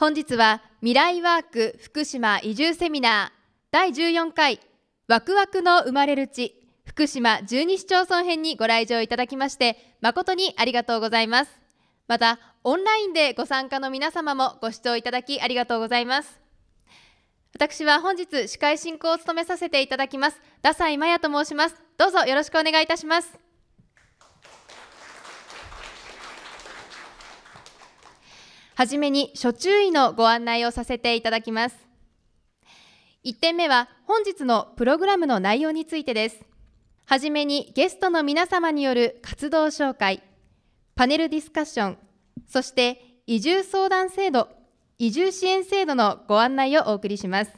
本日は未来ワーク福島移住セミナー第14回ワクワクの生まれる地福島12市町村編にご来場いただきまして誠にありがとうございますまたオンラインでご参加の皆様もご視聴いただきありがとうございます私は本日司会進行を務めさせていただきますダサイマと申しますどうぞよろしくお願いいたしますはじめに諸注意のご案内をさせていただきます1点目は本日のプログラムの内容についてですはじめにゲストの皆様による活動紹介パネルディスカッションそして移住相談制度移住支援制度のご案内をお送りします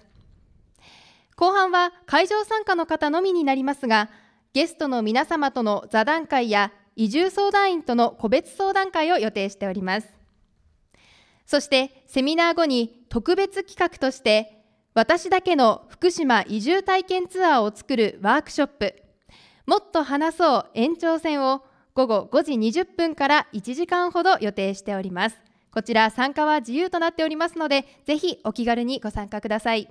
後半は会場参加の方のみになりますがゲストの皆様との座談会や移住相談員との個別相談会を予定しておりますそしてセミナー後に特別企画として私だけの福島移住体験ツアーを作るワークショップもっと話そう延長戦を午後5時20分から1時間ほど予定しておりますこちら参加は自由となっておりますのでぜひお気軽にご参加ください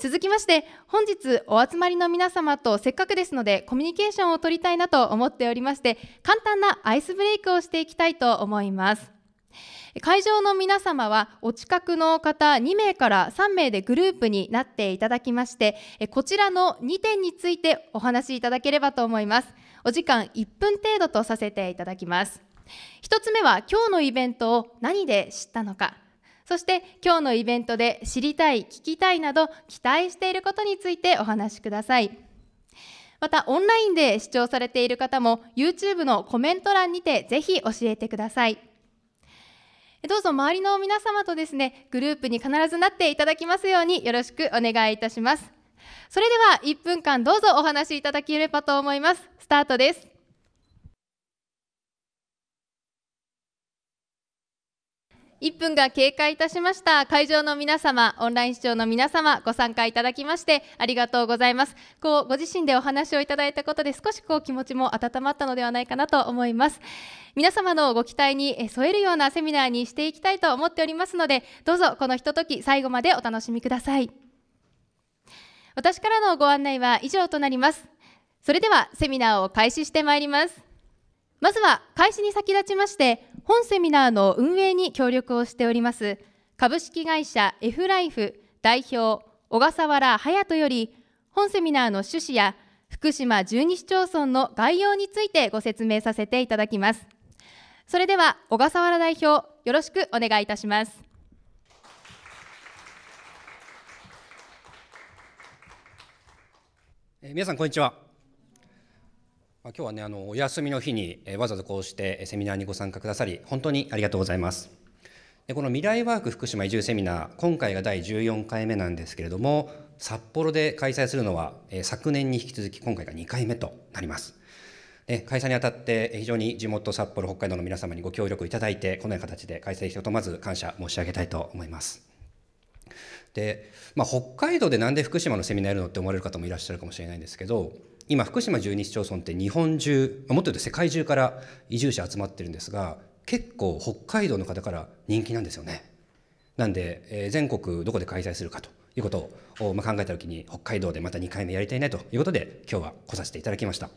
続きまして本日お集まりの皆様とせっかくですのでコミュニケーションを取りたいなと思っておりまして簡単なアイスブレイクをしていきたいと思います会場の皆様はお近くの方2名から3名でグループになっていただきましてこちらの2点についてお話しいただければと思いますお時間1分程度とさせていただきます1つ目は今日のイベントを何で知ったのかそして今日のイベントで知りたい聞きたいなど期待していることについてお話しくださいまたオンラインで視聴されている方も YouTube のコメント欄にてぜひ教えてくださいどうぞ周りの皆様とですねグループに必ずなっていただきますようによろしくお願いいたしますそれでは1分間どうぞお話しいただければと思いますスタートです1分が経過いたしました会場の皆様オンライン視聴の皆様ご参加いただきましてありがとうございますこうご自身でお話をいただいたことで少しこう気持ちも温まったのではないかなと思います皆様のご期待に添えるようなセミナーにしていきたいと思っておりますのでどうぞこのひととき最後までお楽しみください私からのご案内は以上となりますそれではセミナーを開始してまいりますまずは開始に先立ちまして本セミナーの運営に協力をしております株式会社 F ライフ代表小笠原隼人より本セミナーの趣旨や福島12市町村の概要についてご説明させていただきますそれでは小笠原代表よろしくお願いいたします皆さんこんにちはま今日はねあのお休みの日に、えわざわざこうしてセミナーにご参加くださり本当にありがとうございますでこの未来ワーク福島移住セミナー今回が第14回目なんですけれども札幌で開催するのは、え昨年に引き続き今回が2回目となりますで開催にあたって非常に地元札幌北海道の皆様にご協力いただいてこのような形で開催してとまず感謝申し上げたいと思いますで、まあ、北海道でなんで福島のセミナーやるのって思われる方もいらっしゃるかもしれないんですけど今福島十二市町村って日本中もっと言うと世界中から移住者集まってるんですが結構北海道の方から人気なんですよね。なんで、えー、全国どこで開催するかということを、まあ、考えた時に北海道でまた2回目やりたいなということで今日は来させていただきました。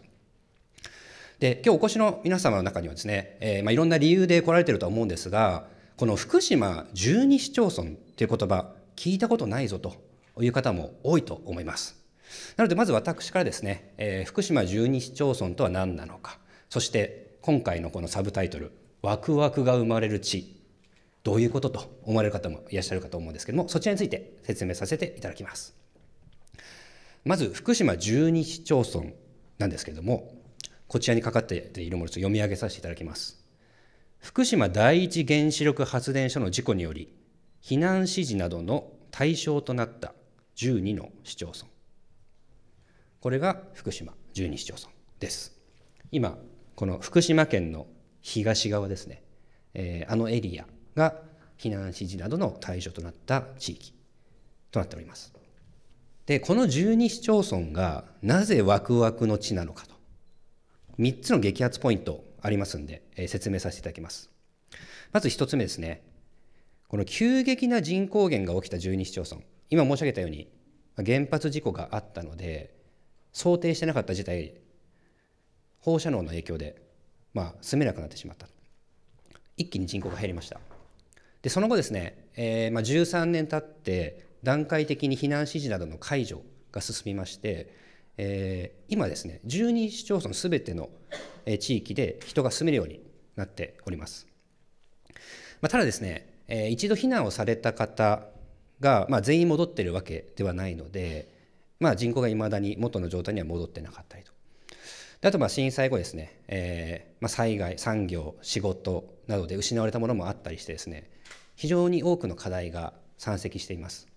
で今日お越しの皆様の中にはですね、えー、まあ、いろんな理由で来られてるとは思うんですがこの福島十二市町村という言葉聞いたことないぞという方も多いと思います。なのでまず私からですね、えー、福島12市町村とは何なのかそして今回のこのサブタイトル「ワクワクが生まれる地」どういうことと思われる方もいらっしゃるかと思うんですけどもそちらについて説明させていただきます。まず福島12市町村なんですけれどもこちらにかかっているものを読み上げさせていただきます。福島第一原子力発電所の事故により避難指示などの対象となった12の市町村これが福島12市町村です今この福島県の東側ですね、えー、あのエリアが避難指示などの対象となった地域となっておりますでこの12市町村がなぜワクワクの地なのかと3つの激発ポイントありますんで、えー、説明させていただきますまず1つ目ですねこの急激な人口減が起きた12市町村今申し上げたように原発事故があったので想定してなかった事態放射能の影響で、まあ、住めなくなってしまった一気に人口が減りましたでその後ですね、えーまあ、13年経って段階的に避難指示などの解除が進みまして、えー、今ですね12市町村すべての地域で人が住めるようになっております、まあ、ただですね、えー、一度避難をされた方が、まあ、全員戻っているわけではないので、まあ、人口がいまだに元の状態には戻ってなかったりと。あとまあ震災後ですね、えーまあ、災害、産業、仕事などで失われたものもあったりしてですね、非常に多くの課題が山積しています。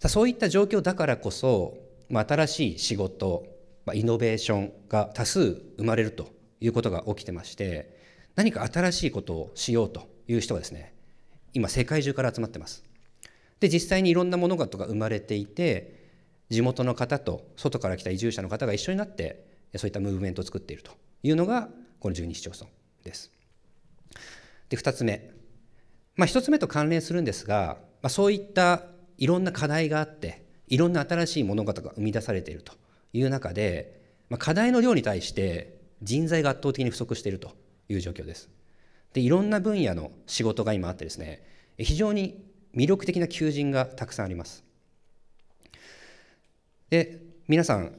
さあそういった状況だからこそ、まあ、新しい仕事、まあ、イノベーションが多数生まれるということが起きてまして、何か新しいことをしようという人がですね、今世界中から集まってます。で、実際にいろんなものがとか生まれていて、地元の方と外から来た移住者の方が一緒になってそういったムーブメントを作っているというのがこの12市町村です。で2つ目、まあ、1つ目と関連するんですが、まあ、そういったいろんな課題があっていろんな新しい物事が生み出されているという中で、まあ、課題の量に対して人材が圧倒的に不足しているという状況です。でいろんな分野の仕事が今あってですね非常に魅力的な求人がたくさんあります。で皆さん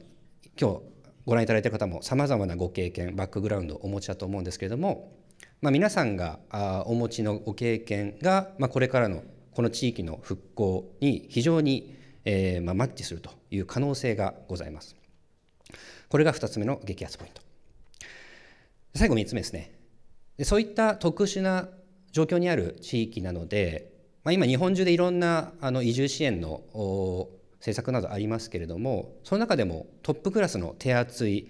今日ご覧いただいた方もさまざまなご経験バックグラウンドをお持ちだと思うんですけれども、まあ、皆さんがあお持ちのご経験が、まあ、これからのこの地域の復興に非常に、えーまあ、マッチするという可能性がございます。これが2つ目の激アツポイント。最後3つ目ですね。でそういった特殊な状況にある地域なので、まあ、今日本中でいろんなあの移住支援の政策などありますけれどもその中でもトップクラスの手厚い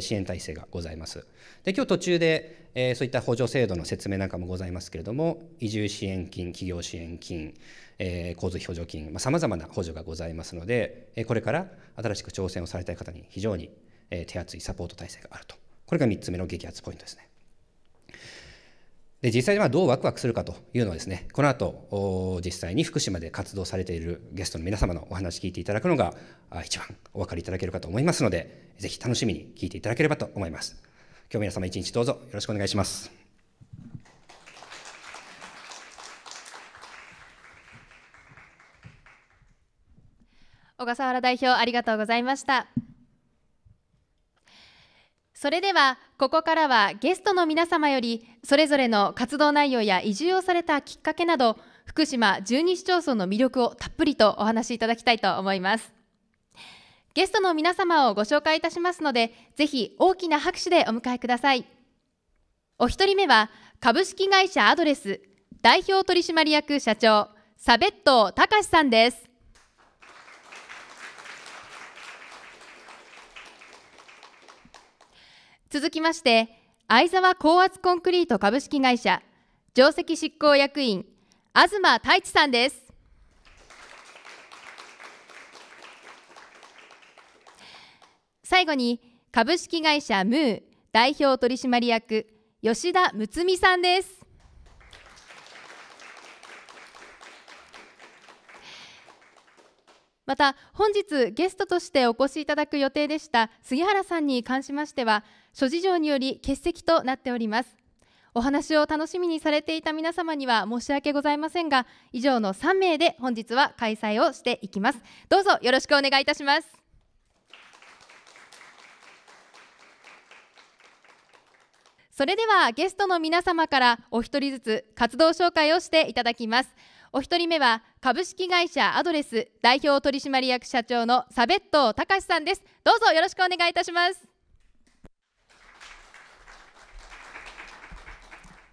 支援体制がございます。で今日途中で、えそういった補助制度の説明なんかもございますけれども移住支援金企業支援金、え交通費補助金さまざ、まな補助がございますので、えこれから新しく挑戦をされたい方に非常に、え手厚いサポート体制があるとこれが3つ目の激アツポイントですね。で、実際にどうワクワクするかというのはですね、この後、実際に福島で活動されているゲストの皆様のお話聞いていただくのが、一番お分かりいただけるかと思いますので、ぜひ楽しみに聞いていただければと思います。今日皆様一日どうぞよろしくお願いします。小笠原代表ありがとうございました。それではここからはゲストの皆様よりそれぞれの活動内容や移住をされたきっかけなど福島12市町村の魅力をたっぷりとお話しいただきたいと思いますゲストの皆様をご紹介いたしますのでぜひ大きな拍手でお迎えくださいお一人目は株式会社アドレス代表取締役社長サベット隆さんです続きまして、相沢高圧コンクリート株式会社上席執行役員東太一さんです。最後に株式会社ムー代表取締役吉田睦美さんです。また本日ゲストとしてお越しいただく予定でした杉原さんに関しましては諸事情により欠席となっておりますお話を楽しみにされていた皆様には申し訳ございませんが以上の3名で本日は開催をしていきますどうぞよろしくお願いいたしますそれではゲストの皆様からお一人ずつ活動紹介をしていただきますお一人目は株式会社アドレス代表取締役社長のサベット隆さんですどうぞよろしくお願いいたします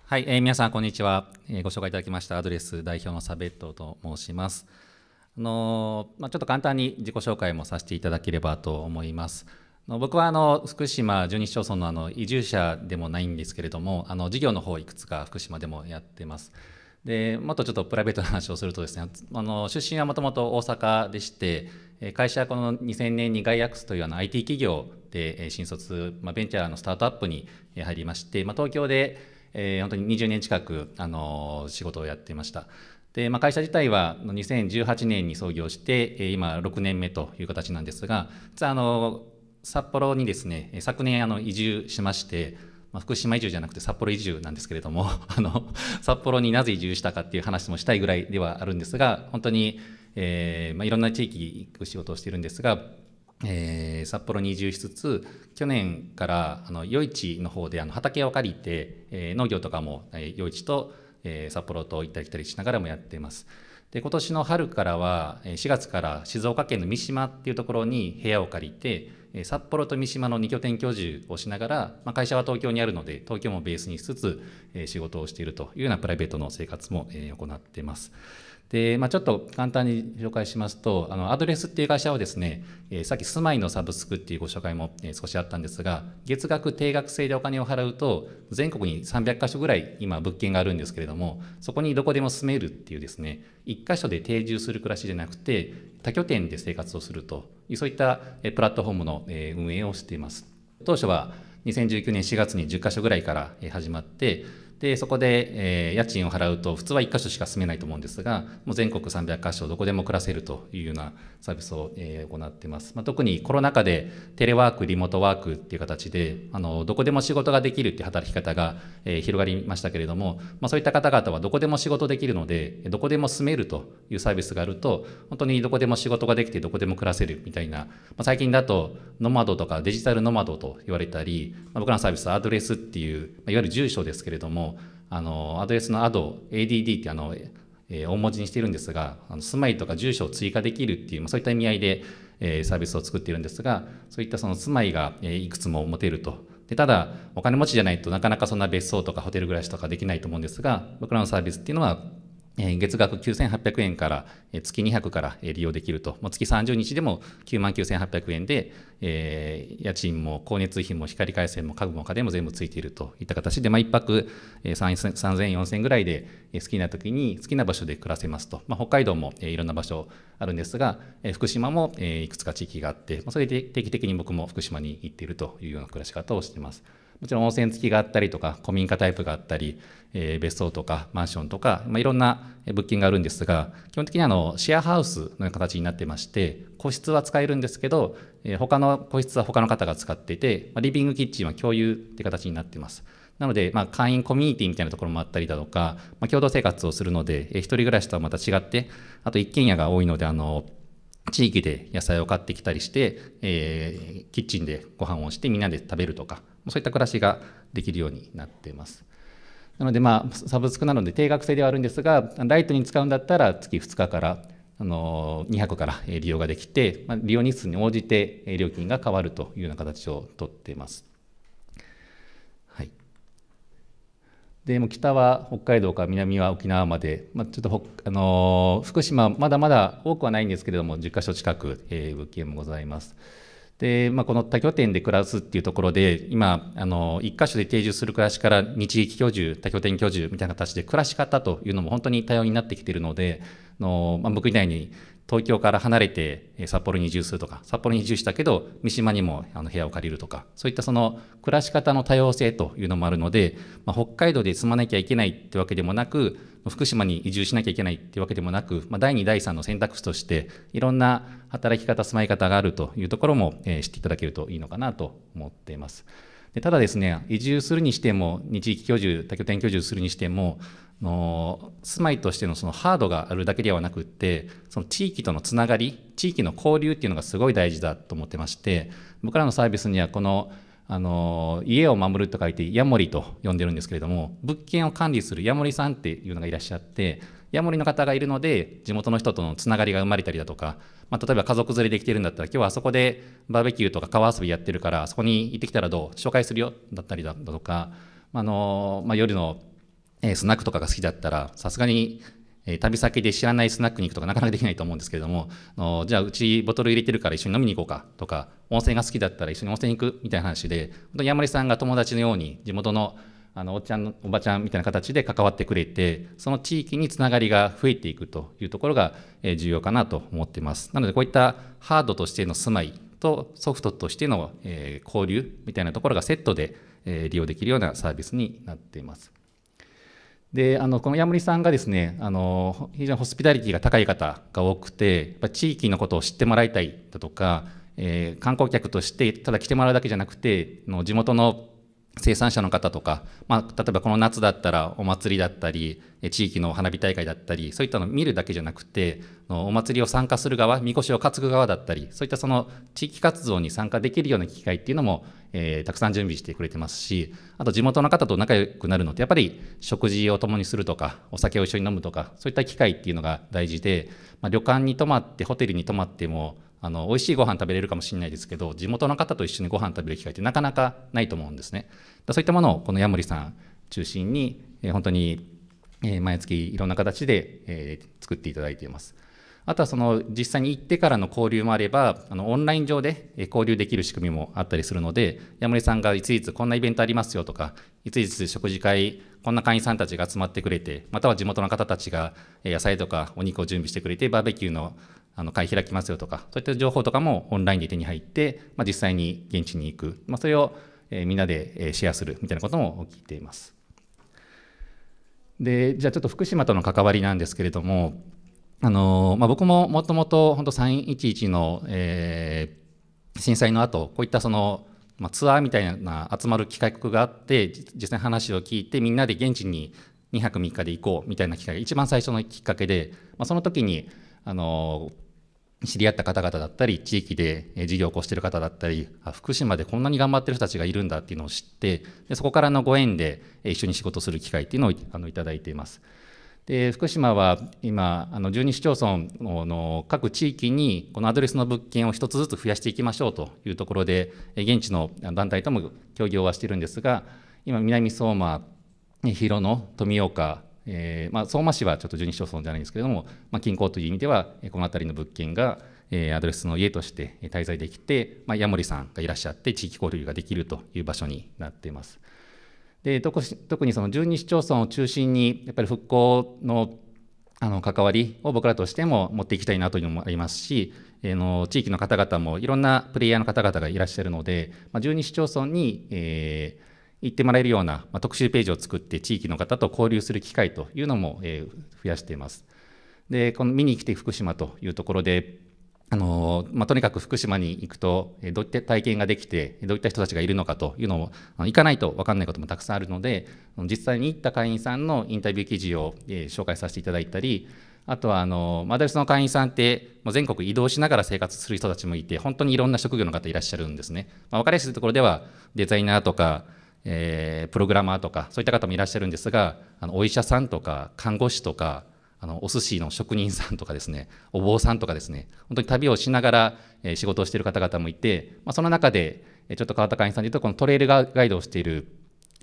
はい、えー、皆さんこんにちは、えー、ご紹介いただきましたアドレス代表のサベットと申します。あのー、まあ、ちょっと簡単に自己紹介もさせていただければと思います。僕はあの福島12市町村のあの移住者でもないんですけれどもあの事業の方いくつか福島でもやってます。でもっとちょっとプライベートな話をするとですねあの出身はもともと大阪でして会社はこの2000年にガイアックスというあの IT 企業で新卒、まあ、ベンチャーのスタートアップに入りまして、まあ、東京でえー、本当に20年近く、あの仕事をやっていました。でまあ、会社自体は2018年に創業して、今6年目という形なんですが、実はあの札幌にですね、昨年あの移住しまして、ま福島移住じゃなくて札幌移住なんですけれども あの札幌になぜ移住したかっていう話もしたいぐらいではあるんですが本当に、えーまあ、いろんな地域行く仕事をしているんですがえー、札幌に移住しつつ去年からあの余市の方であの畑を借りて、えー、農業とかも、えー、余市と、えー、札幌と行ったり来たりしながらもやっています。で今年の春からは4月から静岡県の三島っていうところに部屋を借りて札幌と三島の2拠点居住をしながら、まあ、会社は東京にあるので東京もベースにしつつ仕事をしているというようなプライベートの生活も行っています。で、まあ、ちょっと簡単に紹介しますと、あのアドレスっていう会社はですね、えー、さっき住まいのサブスクっていうご紹介も、えー、少しあったんですが、月額定額制でお金を払うと、全国に300箇所ぐらい今物件があるんですけれども、そこにどこでも住めるっていうですね、1箇所で定住する暮らしじゃなくて、多拠点で生活をするという、そういったプラットフォームの運営をしています。当初は2019年4月に10箇所ぐらいから始まって、でそこで、えー、家賃を払うと普通は1箇所しか住めないと思うんですがもう全国300箇所どこでも暮らせるというようなサービスを、えー、行ってます、まあ、特にコロナ禍でテレワークリモートワークっていう形であのどこでも仕事ができるっていう働き方が、えー、広がりましたけれども、まあ、そういった方々はどこでも仕事できるのでどこでも住めるというサービスがあると本当にどこでも仕事ができてどこでも暮らせるみたいな、まあ、最近だとノマドとかデジタルノマドと言われたり、まあ、僕らのサービスはアドレスっていう、まあ、いわゆる住所ですけれどもあのアドレスの ADD、ADD ってあの、えー、大文字にしてるんですが、あの住まいとか住所を追加できるっていう、まあ、そういった意味合いで、えー、サービスを作っているんですが、そういったその住まいが、えー、いくつも持てると。でただ、お金持ちじゃないとなかなかそんな別荘とかホテル暮らしとかできないと思うんですが、僕らのサービスっていうのは、月額9800円から月200から利用できると、月30日でも9万9800円で、家賃も光熱費も光回線も家具も家電も全部ついているといった形で、まあ、1泊3000、4000円ぐらいで好きな時に好きな場所で暮らせますと、まあ、北海道もいろんな場所あるんですが、福島もいくつか地域があって、それで定期的に僕も福島に行っているというような暮らし方をしています。もちろん温泉付きがあったりとか、古民家タイプがあったり、えー、別荘とかマンションとか、まあ、いろんな物件があるんですが、基本的にあのシェアハウスの形になってまして、個室は使えるんですけど、えー、他の個室は他の方が使っていて、まあ、リビングキッチンは共有って形になってます。なので、まあ、会員コミュニティみたいなところもあったりだとか、まあ、共同生活をするので、えー、一人暮らしとはまた違って、あと一軒家が多いので、あの、地域で野菜を買ってきたりして、えー、キッチンでご飯をしてみんなで食べるとか、そういった暮らしができるようになっています。なので、まあ、サブスクなので定額制ではあるんですが、ライトに使うんだったら月2日からあの200から利用ができて、まあ、利用日数に応じて料金が変わるというような形をとっています。はい、でも北は北海道から南は沖縄まで、まあ、ちょっとあの福島、まだまだ多くはないんですけれども、10か所近く、えー、物件もございます。で、まあ、この多拠点で暮らすっていうところで、今、あの、一箇所で定住する暮らしから日域居住、多拠点居住みたいな形で暮らし方というのも本当に多様になってきているので、の、まあ、僕以外に東京から離れて札幌に移住するとか、札幌に移住したけど、三島にもあの部屋を借りるとか、そういったその暮らし方の多様性というのもあるので、まあ、北海道で住まなきゃいけないってわけでもなく、福島に移住しなきゃいけないってわけでもなく、まあ、第2、第3の選択肢として、いろんな働き方、住まい方があるというところも、えー、知っていただけるといいのかなと思っています。でただですね、移住するにしても、日域居住、多拠点居住するにしても、の住まいとしてのそのハードがあるだけではなくってその地域とのつながり地域の交流っていうのがすごい大事だと思ってまして僕らのサービスにはこのあの家を守ると書いてヤモリと呼んでるんですけれども物件を管理するヤモリさんっていうのがいらっしゃってヤモリの方がいるので地元の人とのつながりが生まれたりだとか、まあ、例えば家族連れで来てるんだったら今日はあそこでバーベキューとか川遊びやってるからそこに行ってきたらどう紹介するよだったりだとか、あのまあ、夜のえスナックとかが好きだったら、さすがに、え旅先で知らないスナックに行くとかなかなかできないと思うんですけれども、のじゃあうちボトル入れてるから一緒に飲みに行こうかとか、温泉が好きだったら一緒に温泉に行くみたいな話で、本当に山里さんが友達のように地元のあのおっちゃんおばちゃんみたいな形で関わってくれてその地域につながりが増えていくというところが重要かなと思ってますなのでこういったハードとしての住まいとソフトとしての交流みたいなところがセットで利用できるようなサービスになっていますであのこのヤ森リさんがですねあの非常にホスピタリティが高い方が多くてやっ地域のことを知ってもらいたいだとか、えー、観光客としてただ来てもらうだけじゃなくての地元の生産者の方とか、まあ、例えばこの夏だったらお祭りだったり地域の花火大会だったりそういったのを見るだけじゃなくてお祭りを参加する側みこしを担ぐ側だったりそういったその地域活動に参加できるような機会っていうのもえー、たくさん準備してくれてますしあと地元の方と仲良くなるのってやっぱり食事を共にするとかお酒を一緒に飲むとかそういった機会っていうのが大事で、まあ、旅館に泊まってホテルに泊まってもあの美味しいご飯食べれるかもしれないですけど地元の方と一緒にご飯食べる機会ってなかなかないと思うんですねそういったものをこのヤモリさん中心に、えー、本当に、えー、毎月いろんな形で、えー、作っていただいています。あとはその実際に行ってからの交流もあれば、あのオンライン上で交流できる仕組みもあったりするので、山根さんがいついつこんなイベントありますよとか、いついつ食事会、こんな会員さんたちが集まってくれて、または地元の方たちが野菜とかお肉を準備してくれて、バーベキューのあの会開きますよとか、そういった情報とかもオンラインで手に入って、まあ、実際に現地に行く、まあ、それをみんなでシェアするみたいなことも聞いています。でじゃあちょっと福島との関わりなんですけれどもあのまあ、僕ももともと本当311の、えー、震災の後こういったその、まあ、ツアーみたいな集まる企画があって実際話を聞いてみんなで現地に2泊3日で行こうみたいな機会が一番最初のきっかけで、まあ、その時にあの知り合った方々だったり地域で事業を起こしている方だったり福島でこんなに頑張ってる人たちがいるんだっていうのを知ってでそこからのご縁で一緒に仕事する機会っていうのをあのいただいています。で福島は今あの12市町村の各地域にこのアドレスの物件を1つずつ増やしていきましょうというところで現地の団体とも協業はしているんですが今南相馬広野富岡えー、まあ、相馬市はちょっと12市町村じゃないんですけれども、まあ、近郊という意味ではこの辺りの物件が、アドレスの家として滞在できて、まあ、矢守さんがいらっしゃって地域交流ができるという場所になっています。で特にその12市町村を中心にやっぱり復興のあの関わりを僕らとしても持っていきたいなというのもありますし、えー、の地域の方々もいろんなプレイヤーの方々がいらっしゃるので、まあ、12市町村に、えー、行ってもらえるような、まあ、特集ページを作って地域の方と交流する機会というのも、えー、増やしています。でこの見に来て福島というところであのまあ、とにかく福島に行くと、どういった体験ができて、どういった人たちがいるのかというのを、行かないと分かんないこともたくさんあるので、実際に行った会員さんのインタビュー記事を、え紹介させていただいたり、あとはあの、マダルスの会員さんって、もう全国移動しながら生活する人たちもいて、本当にいろんな職業の方いらっしゃるんですね。まあ、分かりやすいところでは、デザイナーとか、えー、プログラマーとか、そういった方もいらっしゃるんですが、あのお医者さんとか、看護師とか、あのお寿司の職人さんとかですねお坊さんとかですね本当に旅をしながら、仕事をしている方々もいて、まあ、その中で、ちょっと川員さんでいうとこのトレイルガイドをしている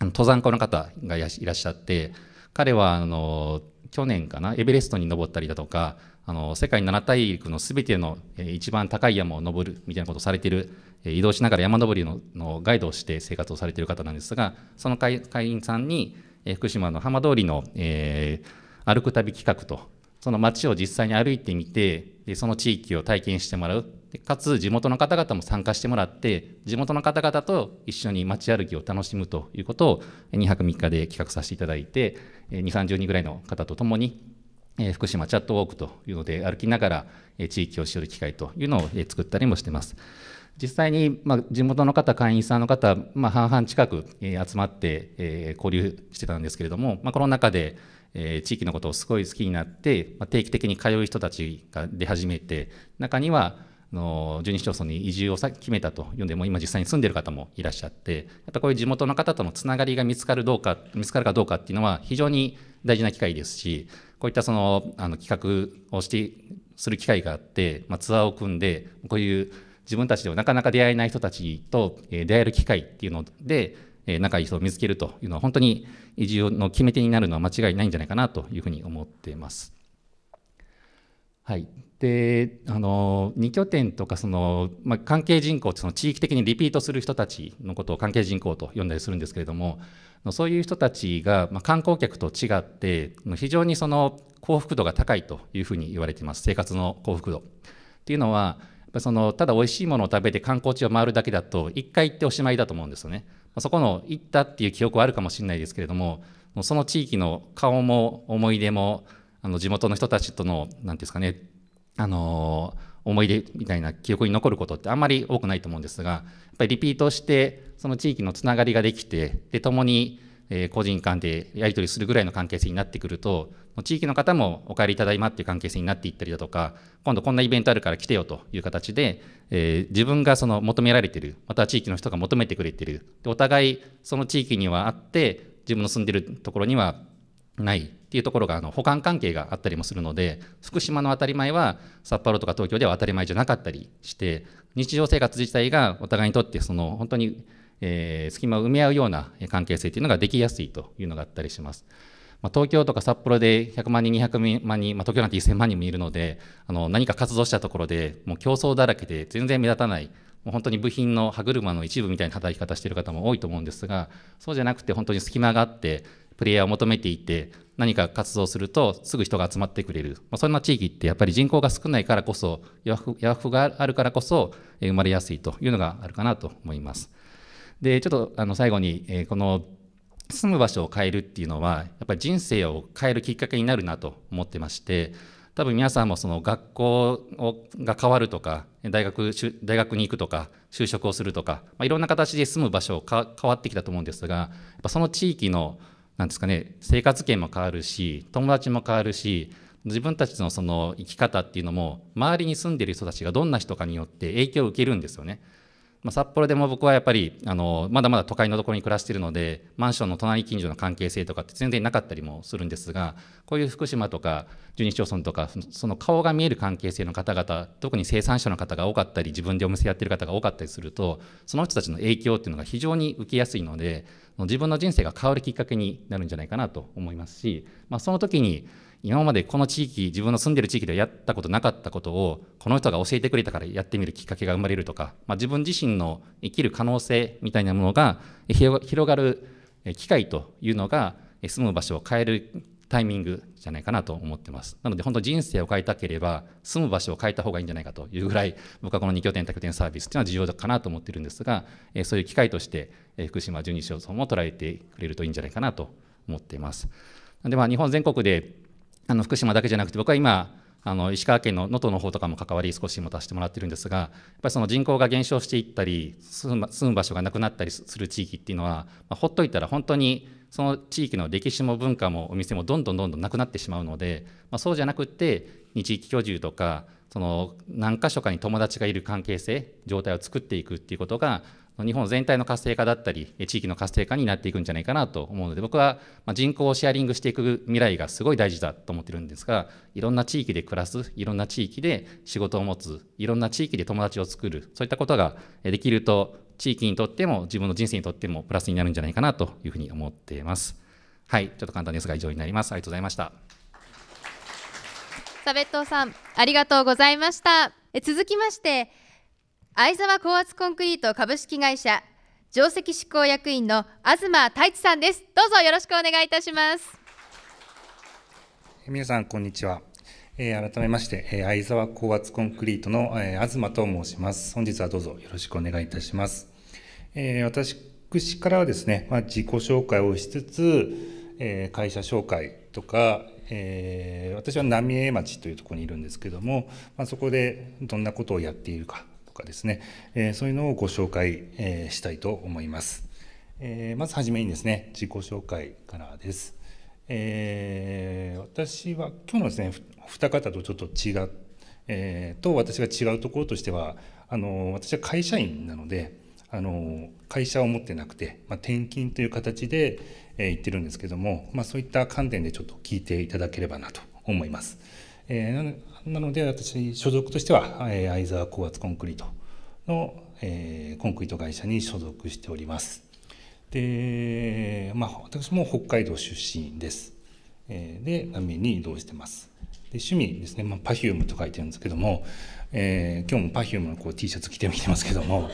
登山家の方がいらっしゃって彼はあの去年かなエベレストに登ったりだとかあの世界7大陸の全ての、一番高い山を登るみたいなことをされている、移動しながら山登りののガイドをして生活をされている方なんですがその会員さんに、福島の浜通りの、えー歩く旅企画と、その街を実際に歩いてみて、でその地域を体験してもらうで、かつ地元の方々も参加してもらって、地元の方々と一緒に街歩きを楽しむということを2泊3日で企画させていただいて、2、30人ぐらいの方とともに、福島チャットウォークというので歩きながら、地域を知る機会というのを、作ったりもしています。実際に、地元の方、会員さんの方、半々近く、集まって、交流してたんですけれども、この中で、えー、地域のことをすごい好きになって、まあ、定期的に通う人たちが出始めて中にはの12市町村に移住を決めたというんでも今実際に住んでる方もいらっしゃってやっぱこういう地元の方とのつながりが見つかるどうか見つかるかどうかっていうのは非常に大事な機会ですしこういったそのあの企画をしてする機会があって、まあ、ツアーを組んでこういう自分たちではなかなか出会えない人たちと出会える機会っていうのでえ仲いい人を見つけるというのは本当に移住の決め手になるのは間違いないんじゃないかなというふうに思っています。はい、であの2拠点とかその、まあ、関係人口ってその地域的にリピートする人たちのことを関係人口と呼んだりするんですけれどもそういう人たちが、まあ、観光客と違って非常にその幸福度が高いというふうに言われています生活の幸福度。っていうのはそのただ美味しいものを食べて観光地を回るだけだと1回行っておしまいだと思うんですよね。そこの行ったっていう記憶はあるかもしれないですけれどもその地域の顔も思い出もあの地元の人たちとの何ですかねあの思い出みたいな記憶に残ることってあんまり多くないと思うんですがやっぱりリピートしてその地域のつながりができてで共にえ個人間でやり取りするぐらいの関係性になってくると、地域の方もお帰りただいまっていう関係性になっていったりだとか、今度こんなイベントあるから来てよという形で、えー、自分がその求められてる、または地域の人が求めてくれてる、でお互いその地域にはあって、自分の住んでるところにはないっていうところがあの補完関係があったりもするので福島の当たり前は札幌とか東京では当たり前じゃなかったりして日常生活自体がお互いにとってその本当にえー、隙間を埋め合うような関係性というのができやすいというのがあったりします。まあ、東京とか札幌で100万人、200万人、まあ、東京なんて1000万人もいるので、あの何か活動したところで、もう競争だらけで全然目立たない、もう本当に部品の歯車の一部みたいな働き方している方も多いと思うんですが、そうじゃなくて本当に隙間があって、プレイヤーを求めていて、何か活動するとすぐ人が集まってくれる、まあ、そんな地域ってやっぱり人口が少ないからこそ、弱風があるからこそ生まれやすいというのがあるかなと思います。でちょっとあの最後に、えー、この住む場所を変えるっていうのはやっぱり人生を変えるきっかけになるなと思ってまして多分皆さんもその学校をが変わるとか大学大学に行くとか就職をするとか、まあ、いろんな形で住む場所を変わってきたと思うんですがやっぱその地域のなんですかね生活圏も変わるし友達も変わるし自分たちのその生き方っていうのも周りに住んでいる人たちがどんな人かによって影響を受けるんですよね。まあ、札幌でも僕はやっぱりあのまだまだ都会のところに暮らしているのでマンションの隣近所の関係性とかって全然なかったりもするんですがこういう福島とか12市町村とかその顔が見える関係性の方々特に生産者の方が多かったり自分でお店やってる方が多かったりするとその人たちの影響っていうのが非常に受けやすいので自分の人生が変わるきっかけになるんじゃないかなと思いますし、まあ、その時に今までこの地域自分の住んでる地域でやったことなかったことをこの人が教えてくれたからやってみるきっかけが生まれるとか、まあ、自分自身の生きる可能性みたいなものが広がる機会というのが住む場所を変えるタイミングじゃないかなと思ってます。なので本当人生を変えたければ住む場所を変えた方がいいんじゃないかというぐらい僕はこの2拠点宅拠点サービスというのは重要かなと思ってるんですが、えそういう機会として、え福島12市町村も捉えてくれるといいんじゃないかなと思っています。でまあ日本全国であの福島だけじゃなくて僕は今あの石川県の能登の方とかも関わり少し持たせてもらってるんですがやっぱりその人口が減少していったり住む場所がなくなったりする地域っていうのは、まあ、ほっといたら本当にその地域の歴史も文化もお店もどんどんどんどんなくなってしまうので、まあ、そうじゃなくて地域居住とかその何か所かに友達がいる関係性状態を作っていくっていうことが日本全体の活性化だったり地域の活性化になっていくんじゃないかなと思うので僕は人口をシェアリングしていく未来がすごい大事だと思ってるんですがいろんな地域で暮らすいろんな地域で仕事を持ついろんな地域で友達を作るそういったことができると地域にとっても自分の人生にとってもプラスになるんじゃないかなというふうに思っています。はい、ちょっと簡単ですが以上になります。ありがとうございました。サベットさん、ありがとうございました。え続きまして、相沢高圧コンクリート株式会社上席執行役員の東太一さんです。どうぞよろしくお願いいたします。皆さんこんにちは。え改めまして、え相沢高圧コンクリートの、え東と申します。本日はどうぞよろしくお願いいたします。え私からはですね、ま自己紹介をしつつ、え会社紹介とか、え私は浪江町というところにいるんですけども、まそこでどんなことをやっているかとかですね、えそういうのをご紹介、えしたいと思います。えまずはじめにですね自己紹介からです。えー、私は今日のですね二方とちょっと違う、えー、と私が違うところとしてはあの私は会社員なのであの会社を持ってなくて、まあ、転勤という形で、えー、言ってるんですけども、まあ、そういった観点でちょっと聞いていただければなと思います。えー、なので私所属としては、え相沢高圧コンクリートの、えー、コンクリート会社に所属しております。で、まあ、私も北海道出身です。で、南米に移動してます。趣味ですね、まあ、Perfume と書いてるんですけども、えー、今日も Perfume のこう T シャツ着てみてますけども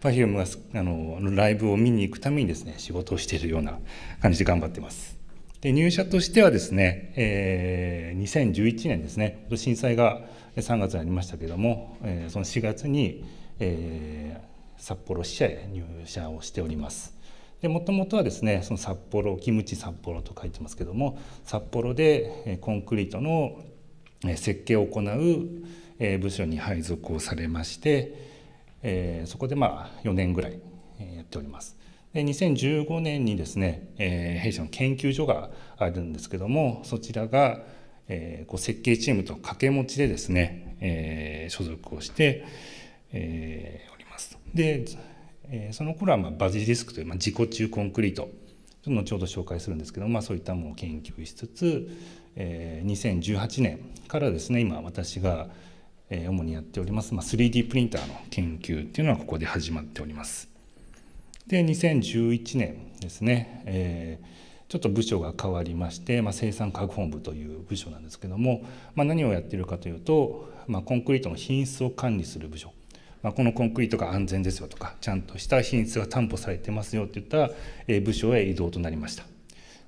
Perfume があのライブを見に行くためにですね仕事をしているような感じで頑張ってます。で入社としてはですね、えー、2011年ですね震災が3月にありましたけども、えー、その4月に、えー、札幌支社へ入社をしております。でもともとはですねその札幌キムチ札幌と書いてますけども札幌でコンクリートの設計を行う部署に配属をされましてそこでまあ4年ぐらいやっております。で2015年にですね弊社の研究所があるんですけどもそちらがこう設計チームと掛け持ちでですね所属をしております。でえその頃はまあバジリスクという、まあ、自己中コンクリートちょっと後ほど紹介するんですけど、まあ、そういったものを研究しつつ、えー、2018年からですね今私が、え主にやっております、まあ、3D プリンターの研究っていうのはここで始まっております。で2011年ですね、えー、ちょっと部署が変わりまして、まあ、生産確保部という部署なんですけども、まあ、何をやってるかというと、まあ、コンクリートの品質を管理する部署まあ、このコンクリートが安全ですよとかちゃんとした品質が担保されてますよっていった部署へ移動となりました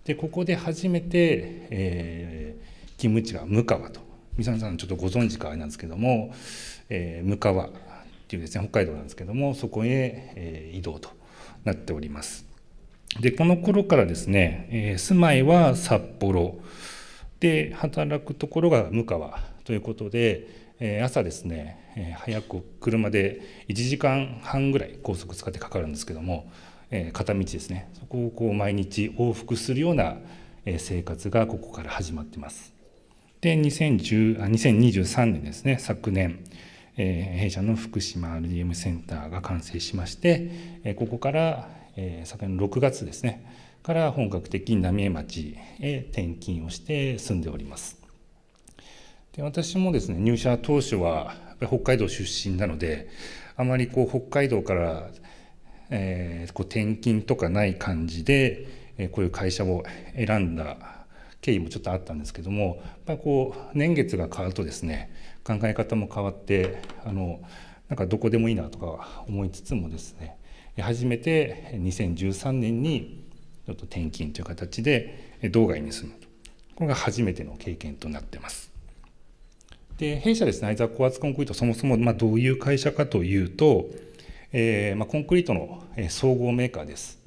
でここで初めて、えー、勤務地が向川と三沢さんちょっとご存知かあれなんですけども、えー、向川っていうですね北海道なんですけどもそこへ、えー、移動となっておりますでこの頃からですね、えー、住まいは札幌で働くところが向川ということで、えー、朝ですねえー、早く車で1時間半ぐらい高速使ってかかるんですけども、えー、片道ですねそこをこう毎日往復するような生活がここから始まってます。で2010あ2023年ですね昨年、えー、弊社の福島 RDM センターが完成しまして、えー、ここから、えー、昨年の6月ですねから本格的に浪江町へ転勤をして住んでおります。で私もですね入社当初は北海道出身なのであまりこう北海道から、えー、こう転勤とかない感じで、えこういう会社を選んだ経緯もちょっとあったんですけどもやっこう年月が変わるとですね考え方も変わってあのなんかどこでもいいなとか思いつつもですね初めて2013年にちょっと転勤という形で道外に住むこれが初めての経験となってます。で弊社ですね、アイザー高圧コンクリート、そもそもまどういう会社かというと、えー、まコンクリートの総合メーカーです。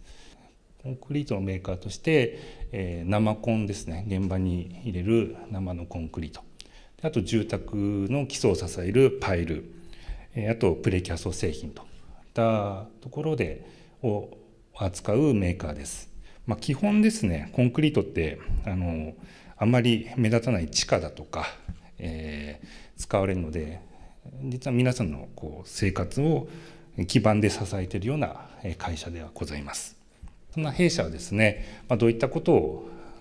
コンクリートのメーカーとして、えー、生コンですね、現場に入れる生のコンクリート、あと住宅の基礎を支えるパイル、えあとプレキャスト製品といったところでを扱うメーカーです。まあ、基本ですねコンクリートってあのあまり目立たない地下だとかえー、使われるので実は皆さんのこう生活を基盤で支えているような会社ではございます。そんな弊社はですね、まあ、どういったこと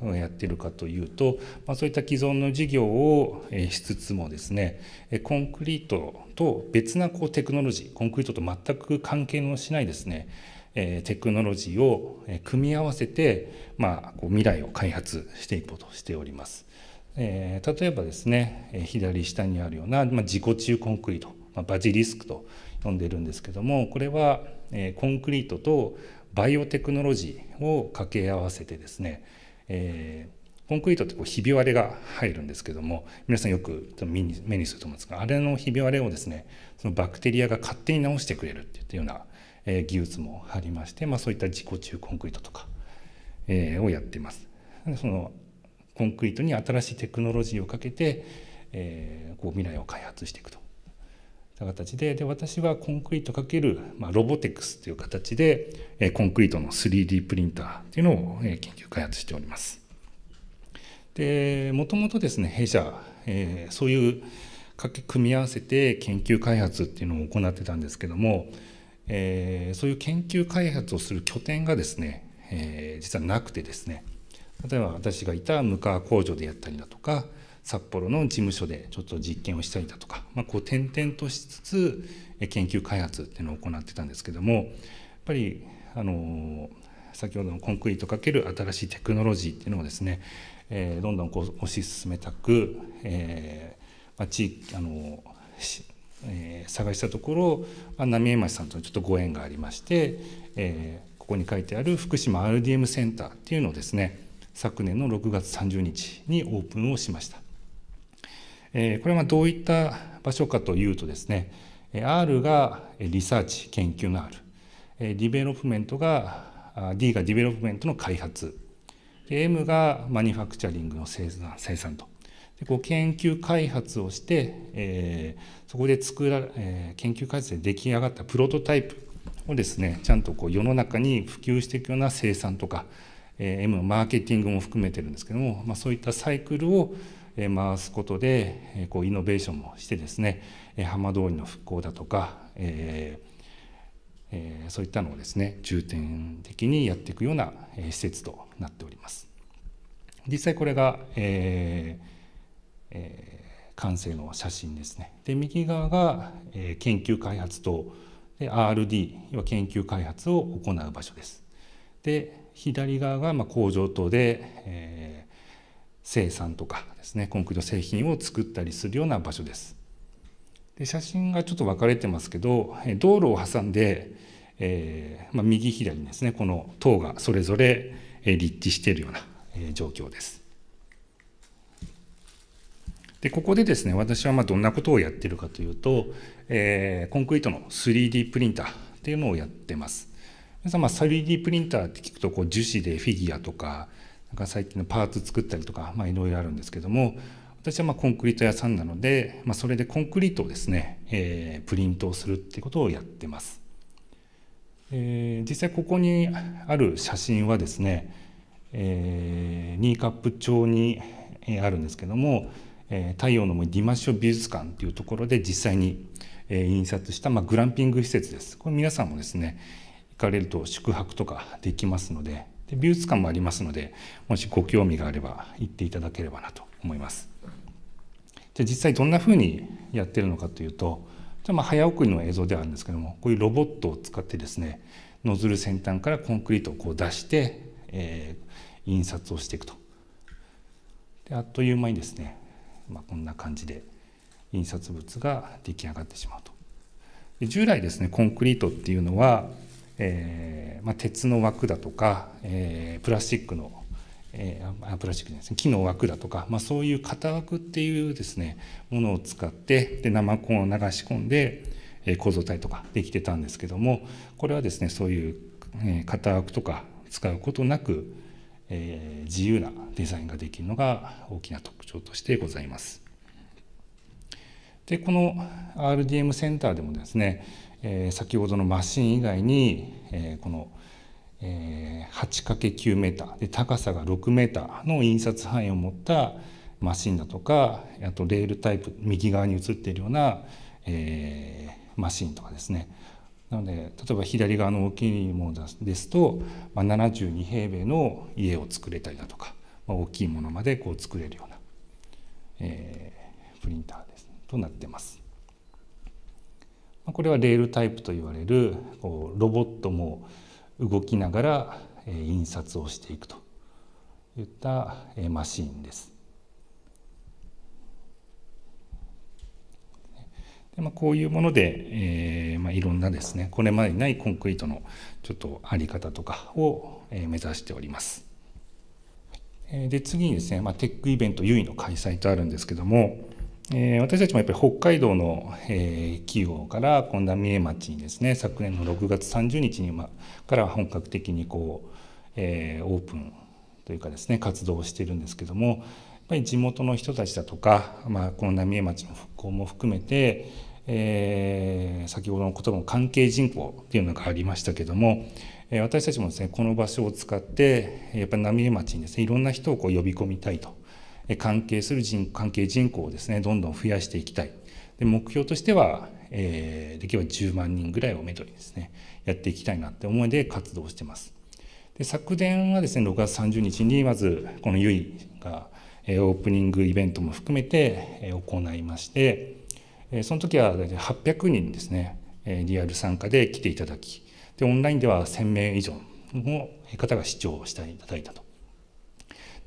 をやっているかというと、まあ、そういった既存の事業をしつつもですねコンクリートと別なこうテクノロジーコンクリートと全く関係のしないですねテクノロジーを組み合わせて、まあ、こう未来を開発していこうとしております。えー、例えばですね左下にあるような、まあ、自己中コンクリート、まあ、バジリスクと呼んでるんですけどもこれは、えー、コンクリートとバイオテクノロジーを掛け合わせてですね、えー、コンクリートってこうひび割れが入るんですけども皆さんよく目に目にすると思うんですがあれのひび割れをですねそのバクテリアが勝手に治してくれるっていったような、えー、技術もありまして、まあ、そういった自己中コンクリートとか、えー、をやっています。そのコンクリートに新しいテクノロジーをかけて、えー、こう未来を開発していくとた形でで私はコンクリート×、まあ、ロボテックスという形で、えー、コンクリートの 3D プリンターというのを、えー、研究開発しております。でもともとですね弊社、えー、そういうけ組み合わせて研究開発っていうのを行ってたんですけども、えー、そういう研究開発をする拠点がですね、えー、実はなくてですね例えば私がいた向川工場でやったりだとか札幌の事務所でちょっと実験をしたりだとか、まあ、こう転々としつつ研究開発っていうのを行ってたんですけどもやっぱりあの先ほどのコンクリート×新しいテクノロジーっていうのをですね、えー、どんどんこう推し進めたく、えーまあ、地域あのえー、探したところ、あ、浪江町さんとちょっとご縁がありまして、えー、ここに書いてある福島 RDM センターっていうのをですね昨年の6月30日にオープンをしました。えこれはどういった場所かというとですね R がリサーチ研究の R ディベロップメントが D がディベロップメントの開発 M がマニファクチャリングの生産生産とでこう研究開発をして、えそこで作ら、え研究開発で出来上がったプロトタイプをですねちゃんとこう世の中に普及していくような生産とかえ M のマーケティングも含めてるんですけども、まあ、そういったサイクルを回すことでこうイノベーションもしてですね浜通りの復興だとか、えーえー、そういったのをですね重点的にやっていくような、えー、施設となっております実際これが、えーえー、完成の写真ですねで右側が、えー、研究開発棟で RD 要は研究開発を行う場所ですで、左側がま工場等で、え生産とかですねコンクリート製品を作ったりするような場所です。で写真がちょっと分かれてますけど道路を挟んで、えま右左にですねこの塔がそれぞれ立地しているような状況です。でここでですね私はまどんなことをやってるかというと、えコンクリートの 3D プリンターっていうのをやってます。皆さんまあ 3D プリンターって聞くとこう樹脂でフィギュアとかなんか最近のパーツ作ったりとかいろいろあるんですけども私はまあコンクリート屋さんなので、まあ、それでコンクリートをですね、えー、プリントをするっていうことをやってます、えー、実際ここにある写真はですね、えー、ニーカップ町にあるんですけども「太陽の森ディマッショ美術館」というところで実際に印刷したまあグランピング施設ですこれ皆さんもですねかれると宿泊とかできますのでで美術館もありますのでもしご興味があれば行っていただければなと思います。じゃ実際どんなふうにやってるのかというとじゃまあ早送りの映像ではあるんですけどもこういうロボットを使ってですねノズル先端からコンクリートをこう出して、えー、印刷をしていくと。であっという間にですね、まあ、こんな感じで印刷物が出来上がってしまうと。従来ですねコンクリートっていうのはえーまあ、鉄の枠だとか、えー、プラスチックの、えー、プラスチックじゃないですね木の枠だとか、まあ、そういう型枠っていうですねものを使ってで生コンを流し込んで、えー、構造体とかできてたんですけどもこれはですねそういう、えー、型枠とか使うことなく、えー、自由なデザインができるのが大きな特徴としてございます。でこの RDM センターでもですねえ先ほどのマシン以外に、えこの、え 8×9m で高さが 6m の印刷範囲を持ったマシンだとかあとレールタイプ右側に映っているような、えー、マシンとかですねなので例えば左側の大きいものですと、まあ、72平米の家を作れたりだとか、まあ、大きいものまでこう作れるような、えー、プリンターです、となってます。これはレールタイプといわれるこうロボットも動きながら印刷をしていくといったマシンです。でまあ、こういうもので、えーまあ、いろんなですねこれまでにないコンクリートのちょっとあり方とかを目指しております。で次にですね、まあ、テックイベント優位の開催とあるんですけども、えー、私たちもやっぱり北海道の、えー、企業からこんな三重町にですね昨年の6月30日に、ま、から本格的にこう、えー、オープンというかですね活動をしているんですけどもやっぱり地元の人たちだとか、まあ、この浪江町の復興も含めて、えー、先ほどの言葉の関係人口っていうのがありましたけども、えー、私たちもですねこの場所を使ってやっぱり浪江町にですねいろんな人をこう呼び込みたいと関係する人関係人口をですねどんどん増やしていきたいで目標としては、えー、できれば10万人ぐらいをめどにですねやっていきたいなって思いで活動してますで昨年はですね6月30日にまずこのゆいがオープニングイベントも含めて行いましてその時は大体800人ですねリアル参加で来ていただきでオンラインでは1000名以上の方が視聴していただいたと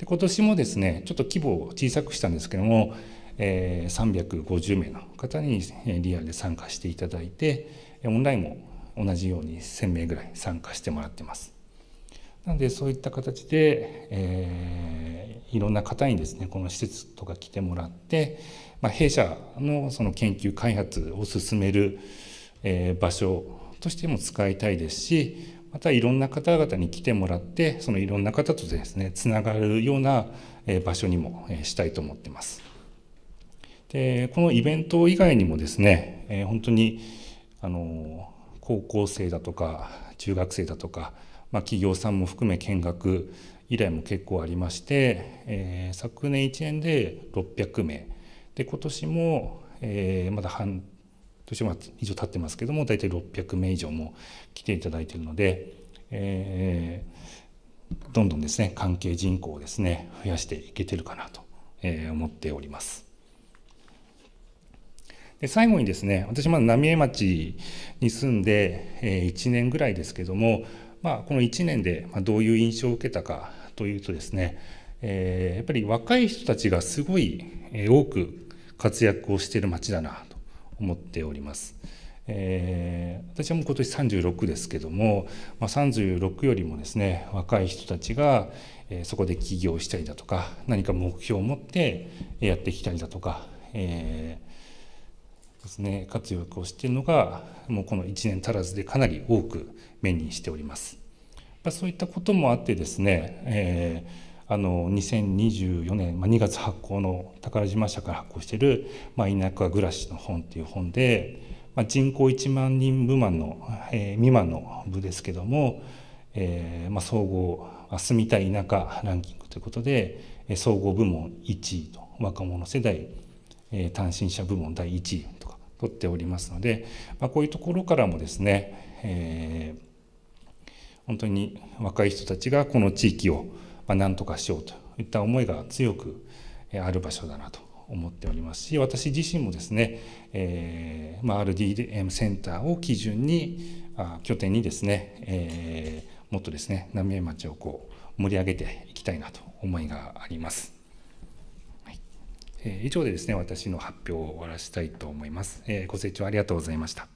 で今年もですねちょっと規模を小さくしたんですけども、えー、350名の方にリアルで参加していただいてオンラインも同じように1,000名ぐらい参加してもらってます。なのでそういった形で、えー、いろんな方にですねこの施設とか来てもらって、まあ、弊社のその研究開発を進める、えー、場所としても使いたいですしまたいろんな方々に来てもらってそのいろんな方とですねつながるような場所にもしたいと思ってます。でこのイベント以外にもですね、え本当にあの高校生だとか中学生だとか、まあ、企業さんも含め見学依頼も結構ありまして、えー、昨年1年で600名で今年も、えー、まだ半とし以上経ってますけども大体600名以上も来ていただいているので、えー、どんどんですね関係人口をですね増やしていけてるかなと、え思っております。で最後にですね私まだ浪江町に住んで、え1年ぐらいですけども、まあ、この1年でどういう印象を受けたかというとですね、えー、やっぱり若い人たちがすごい多く活躍をしている町だな思っております。えー、私はもう今年36ですけども、まあ、36よりもですね若い人たちが、えー、そこで起業したりだとか何か目標を持ってやってきたりだとか、えー、ですね活躍をしているのがもうこの1年足らずでかなり多く目にしております。まそういったこともあってですね、えーあの2024年、まあ、2月発行の宝島社から発行している「まあ、田舎暮らしの本」っていう本で、まあ、人口1万人未満の、えー、未満の部ですけども、えーまあ、総合住みたい田舎ランキングということで総合部門1位と若者世代、えー、単身者部門第1位とか取っておりますので、まあ、こういうところからもですね、えー、本当に若い人たちがこの地域をまあ、何とかしようといった思いが強くある場所だなと思っておりますし私自身もですね、えーまあ、RDM センターを基準にあ拠点にですね、えー、もっとですね浪江町をこう盛り上げていきたいなと思いがあります。はいえ以上でですね私の発表を終わらせたいと思います。えー、ご清聴ありがとうございました。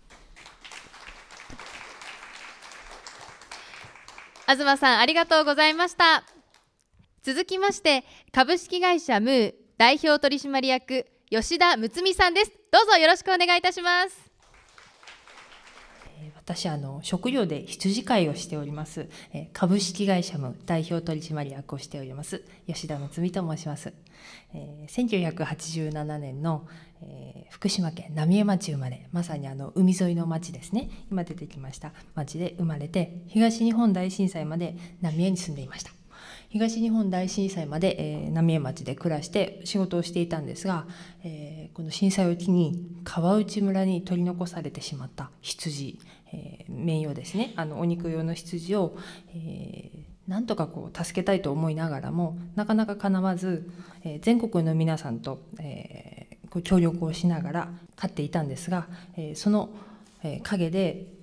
東さんありがとうございました。続きまして株式会社ムー代表取締役吉田睦美さんですどうぞよろしくお願いいたします私あの職業で羊飼いをしております株式会社ム代表取締役をしております吉田睦美と申します、えー、1987年の、えー、福島県浪江町生まれまさにあの海沿いの町ですね今出てきました町で生まれて東日本大震災まで浪江に住んでいました東日本大震災まで、えー、浪江町で暮らして仕事をしていたんですが、えー、この震災を機に川内村に取り残されてしまった羊、えー、綿用ですねあのお肉用の羊を、えー、なんとかこう助けたいと思いながらもなかなかかなわず、えー、全国の皆さんと、えー、協力をしながら飼っていたんですが、えー、その、えー、陰で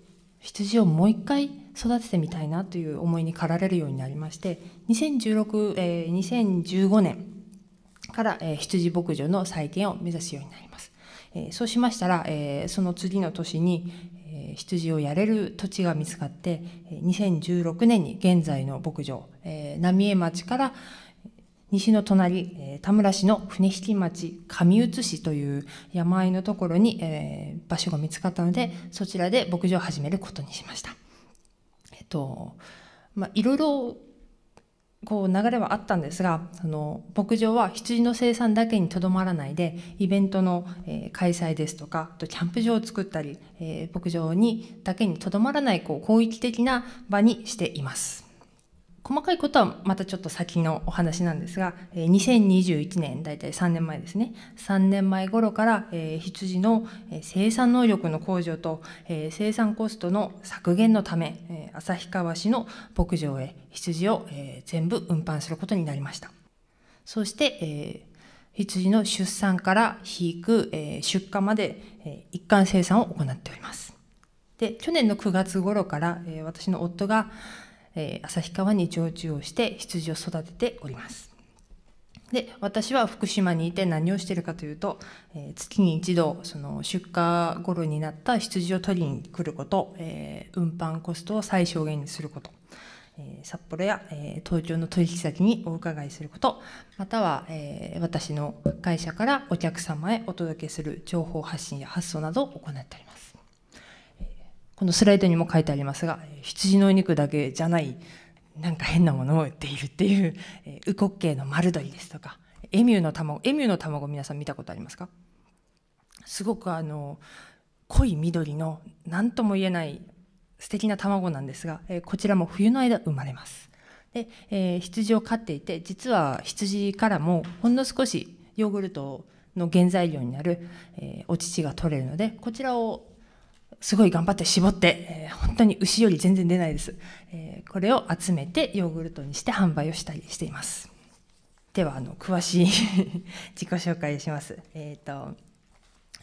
羊をもう一回育ててみたいなという思いに駆られるようになりまして2016、えー、2015年から、えー、羊牧場の再建を目指すようになります、えー、そうしましたら、えー、その次の年に、えー、羊をやれる土地が見つかって2016年に現在の牧場、えー、浪江町から、西の隣、え田村市の船引町上内市という山あいのところに、え場所が見つかったのでそちらで牧場を始めることにしました。えっとまあ、いろいろこう流れはあったんですがその牧場は羊の生産だけにとどまらないでイベントの、えー、開催ですとかあとキャンプ場を作ったり、えー、牧場にだけにとどまらないこう広域的な場にしています。細かいことはまたちょっと先のお話なんですが、2021年、だいたい3年前ですね、3年前頃から、羊の生産能力の向上と、生産コストの削減のため、旭川市の牧場へ羊を、全部運搬することになりました。そして、羊の出産から飼育、出荷まで、一貫生産を行っております。で、去年の9月頃から、私の夫が、え旭川に常駐をして羊を育てております。で私は福島にいて何をしてるかというと、えー、月に一度その出荷頃になった羊を取りに来ること、えー、運搬コストを最小限にすること、えー、札幌や、え東京の取引先にお伺いすることまたは、え私の会社からお客様へお届けする情報発信や発送などを行っております。このスライドにも書いてありますが、羊のお肉だけじゃない、なんか変なものを売っているっていう、えー、ウコッケイの丸鶏ですとか、エミューの卵、エミューの卵皆さん見たことありますかすごくあの、濃い緑の何とも言えない素敵な卵なんですが、えこちらも冬の間生まれます。で、えー、羊を飼っていて、実は羊からもほんの少しヨーグルトの原材料になる、えー、お乳が取れるので、こちらをすごい頑張って絞って、えー、本当に牛より全然出ないです、えー、これを集めてヨーグルトにして販売をしたりしていますではあの詳しい 自己紹介しますえっ、ー、と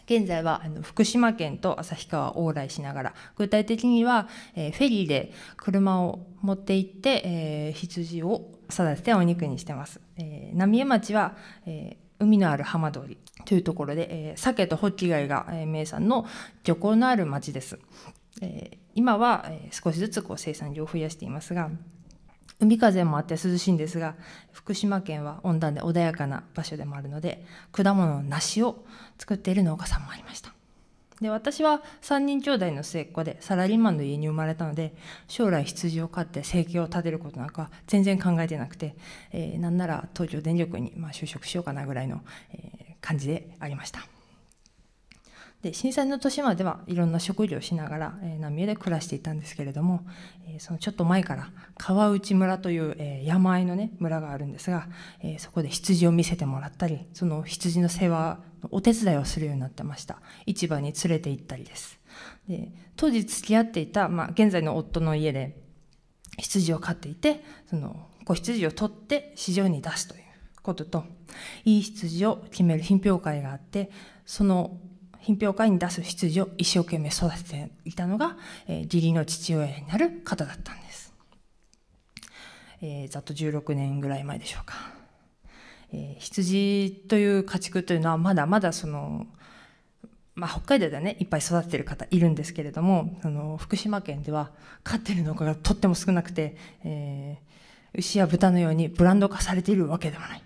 現在はあの福島県と旭川往来しながら具体的には、えー、フェリーで車を持って行って、えー、羊を育ててお肉にしてます、え浪江町は、えー海のある浜通りというところで、えー、鮭とホッキ貝が、えー、名産の漁港のある町です。えー、今は、えー、少しずつこう生産量を増やしていますが、海風もあって涼しいんですが、福島県は温暖で穏やかな場所でもあるので、果物の梨を作っている農家さんもありました。で私は3人兄弟の末っ子でサラリーマンの家に生まれたので将来羊を飼って生計を立てることなんか全然考えてなくて、えー、なんなら東京電力にま就職しようかなぐらいの、え感じでありました。で震災の年まではいろんな職業をしながら、えー、浪江で暮らしていたんですけれども、えー、そのちょっと前から川内村という、えー、山あいの、ね、村があるんですが、えー、そこで羊を見せてもらったりその羊の世話のお手伝いをするようになってました市場に連れて行ったりですで当時付き合っていた、まあ、現在の夫の家で羊を飼っていてその子羊を取って市場に出すということといい羊を決める品評会があってその品評会に出す羊を一生懸命育てていたのが、えー、義理の父親になる方だったんです、えー、ざっと16年ぐらい前でしょうか、えー、羊という家畜というのはまだまだそのまあ、北海道ではねいっぱい育ててる方いるんですけれどもあの福島県では飼ってる農家がとっても少なくて、えー、牛や豚のようにブランド化されているわけではない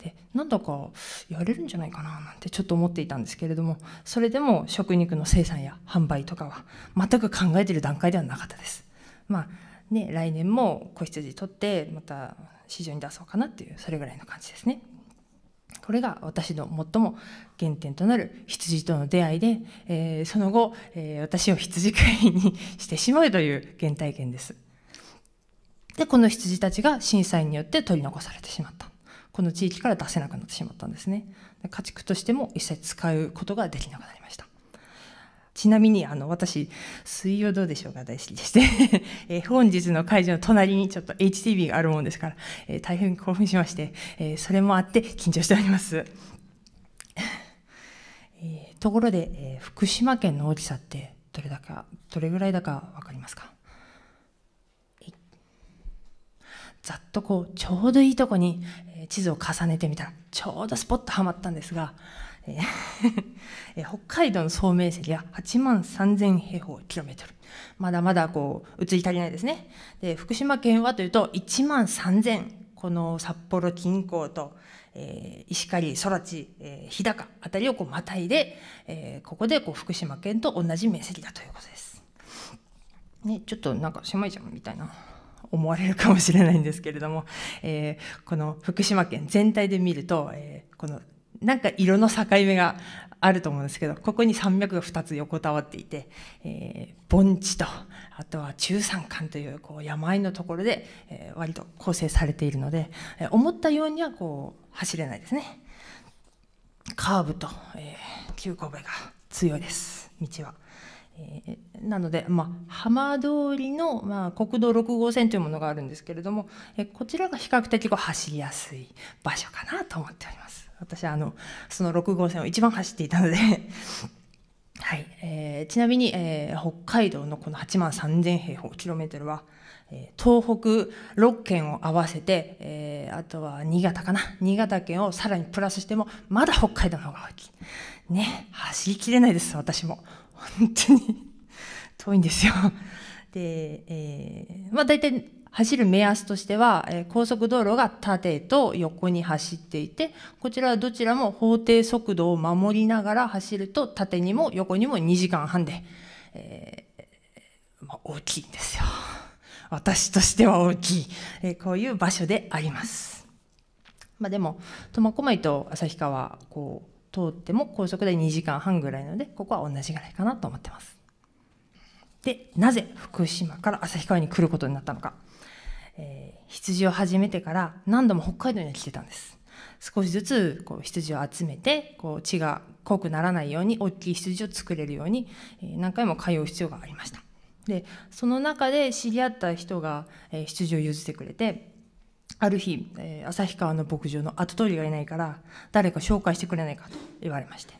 でなんだかやれるんじゃないかななんてちょっと思っていたんですけれどもそれでも食肉の生産や販売とかは全く考えてる段階ではなかったです。まあね、来年も子羊取ってまた市場に出そうかなっていうそれぐらいの感じですね。これが私の最も原点となる羊との出会いで、えー、その後、えー、私を羊飼いにしてしまうという原体験です。でこの羊たちが震災によって取り残されてしまった。この地域から出せなくなってしまったんですね家畜としても一切使うことができなくなりましたちなみにあの私「水曜どうでしょう」が大好きでしてえ本日の会場の隣にちょっと HTV があるもんですから、えー、大変興奮しまして、えー、それもあって緊張しておりますえー、ところで、え福島県の大きさってどれだかどれぐらいだか分かりますかざっとこうちょうどいいとこに地図を重ねてみたらちょうどスポッとはまったんですが 北海道の総面積は8万3000平方キロメートル。まだまだこう、移り足りないですね。で、福島県はというと1万3000。この札幌近郊と、えー、石狩、空地、えー、日高あたりをこうまたいで、えー、ここでこう福島県と同じ面積だということです。ね、ちょっとなんか狭いじゃんみたいな。思われるかもしれないんですけれども、えー、この福島県全体で見ると、えー、このなんか色の境目があると思うんですけどここに山脈が2つ横たわっていて、えー、盆地とあとは中山間というこう山あいのところで、えー、割と構成されているので、えー、思ったようにはこう走れないですね。カーブと、えー、急勾配が強いです道は。えー、なので、まあ、浜通りの、まあ、国道6号線というものがあるんですけれども、えこちらが比較的こう走りやすい場所かなと思っております。私はあのその6号線を一番走っていたので はいえー、ちなみに、えー、北海道のこの8万3000平方キロメートルは、えー、東北6県を合わせて、えー、あとは新潟かな新潟県をさらにプラスしてもまだ北海道の方が大きいね走りきれないです私も本当に遠いんですよ。で、えー、まあ大体走る目安としては、えー、高速道路が縦と横に走っていて、こちらはどちらも法定速度を守りながら走ると縦にも横にも2時間半で、えー、まあ、大きいんですよ。私としては大きい、えー、こういう場所であります。まあ、でも苫小牧と旭川こ通っても高速で2時間半ぐらいなのでここは同じぐらいかなと思ってますでなぜ福島から旭川に来ることになったのか、えー、羊を始めてから何度も北海道に来てたんです少しずつこう羊を集めてこう血が濃くならないように大きい羊を作れるように何回も通う必要がありましたでその中で知り合った人が羊を譲ってくれてある日、えー、旭川の牧場の跡取りがいないから誰か紹介してくれないかと言われまして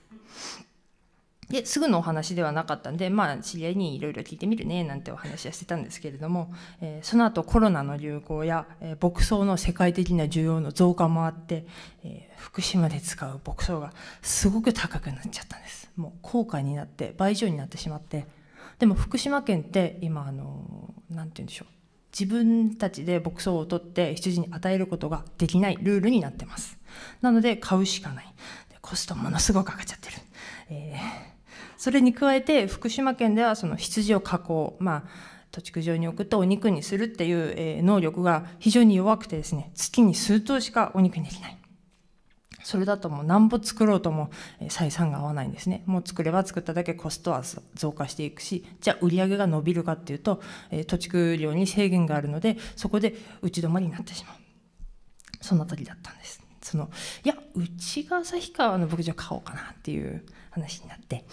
ですぐのお話ではなかったんで、まあ、知り合いにいろいろ聞いてみるねなんてお話はしてたんですけれども、えー、その後コロナの流行や、えー、牧草の世界的な需要の増加もあって、えー、福島で使う牧草がすごく高くなっちゃったんですもう高価になって倍以上になってしまってでも福島県って今あの何て言うんでしょう自分たちで牧草を取って羊に与えることができないルールになってます。なので買うしかない。コストものすごくかかっちゃってる。えー、それに加えて福島県ではその羊を加工、まあ、土地区上に置くとお肉にするっていう、え能力が非常に弱くてですね、月に数頭しかお肉にできない。それだともうなんぼ作ろうとも採算が合わないんですねもう作れば作っただけコストは増加していくしじゃあ売り上げが伸びるかっていうと土地区量に制限があるのでそこで打ち止まりになってしまうそのな時だったんですそのいやうちが旭川の牧場買おうかなっていう話になって。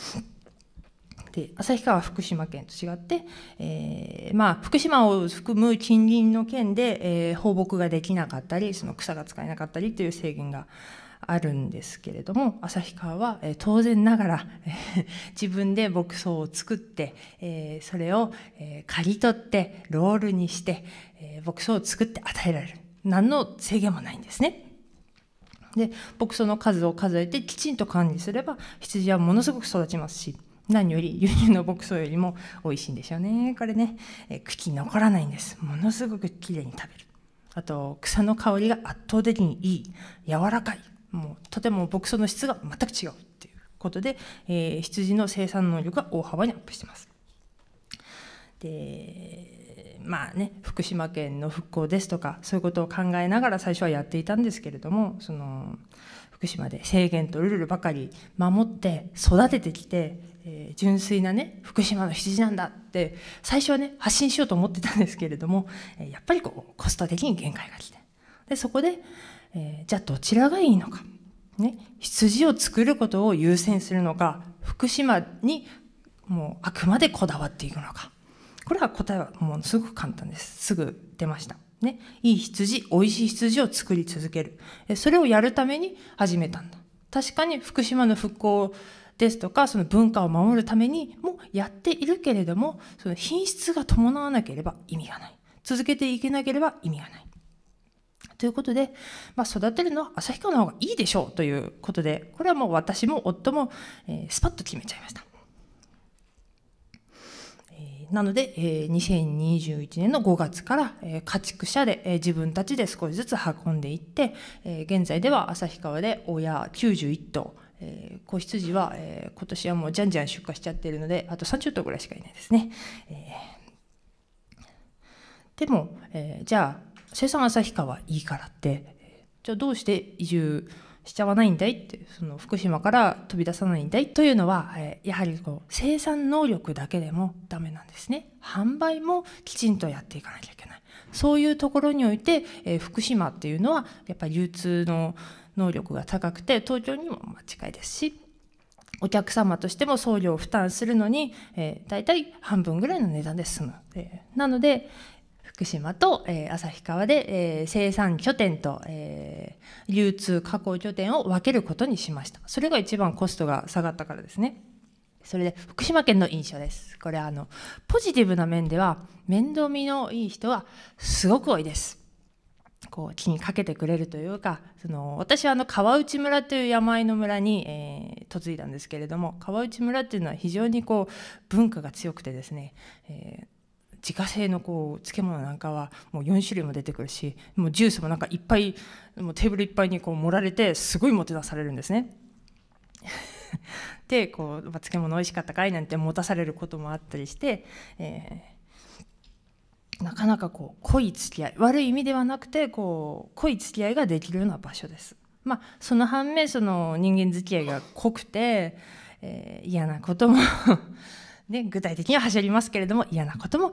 で旭川は福島県と違って、えー、まあ、福島を含む近隣の県で、えー、放牧ができなかったりその草が使えなかったりという制限があるんですけれども旭川は、え当然ながら 自分で牧草を作って、えそれを、え刈り取ってロールにして、え牧草を作って与えられる何の制限もないんですね。で牧草の数を数えてきちんと管理すれば羊はものすごく育ちますし何より輸入の牧草よりも美味しいんですよねこれね、え茎残らないんですものすごくきれいに食べるあと草の香りが圧倒的にいい柔らかいもうとても牧草の質が全く違うっていうことで、えー、羊の生産能力が大幅にアップしてます。でまあね福島県の復興ですとかそういうことを考えながら最初はやっていたんですけれどもその福島で制限とルールばかり守って育ててきて、えー、純粋なね福島の羊なんだって最初はね発信しようと思ってたんですけれどもやっぱりこうコスト的に限界が来てでそこで、えー、じゃあどちらがいいのか、ね、羊を作ることを優先するのか福島にもうあくまでこだわっていくのかこれは答えはもうすごく簡単ですすぐ出ました。ね、いい羊美味しい羊を作り続けるそれをやるために始めたんだ確かに福島の復興ですとかその文化を守るためにもやっているけれどもその品質が伴わなければ意味がない続けていけなければ意味がないということで、まあ、育てるのは旭川の方がいいでしょうということでこれはもう私も夫も、えー、スパッと決めちゃいました。なので、えー、2021年の5月から、えー、家畜舎で、えー、自分たちで少しずつ運んでいって、え現在では旭川で親91頭、え子羊は、え今年はもうじゃんじゃん出荷しちゃってるのであと30頭ぐらいしかいないですね。えでも、えじゃあ生産旭川いいからってじゃあどうして移住しちゃわないんだいってその福島から飛び出さないんだいというのは、えやはりこう生産能力だけでもダメなんですね販売もきちんとやっていかなきゃいけないそういうところにおいて、え福島っていうのはやっぱり流通の能力が高くて東京にも近いですしお客様としても送料を負担するのに、えー、大体半分ぐらいの値段で済む。えー、なので、福島と、えー、旭川で、えー、生産拠点と、えー、流通加工拠点を分けることにしましたそれが一番コストが下がったからですねそれで福島県の印象ですこれあのポジティブな面では面倒見のいい人はすごく多いですこう気にかけてくれるというかその私はあの川内村という山の村に、えー、嫁いだんですけれども川内村っていうのは非常にこう文化が強くてですね、えー自家製のこう漬物なんかはもう4種類も出てくるしもうジュースもなんかいっぱいもうテーブルいっぱいにこう盛られてすごいもてなされるんですね。でこう、漬物美味しかったかいなんて持たされることもあったりして、えー、なかなかこう濃い付き合い悪い意味ではなくてこう濃い付き合いができるような場所です。まあ、その反面その人間付き合いが濃くて、えー、嫌なこともね、具体的には走りますけれども嫌なことも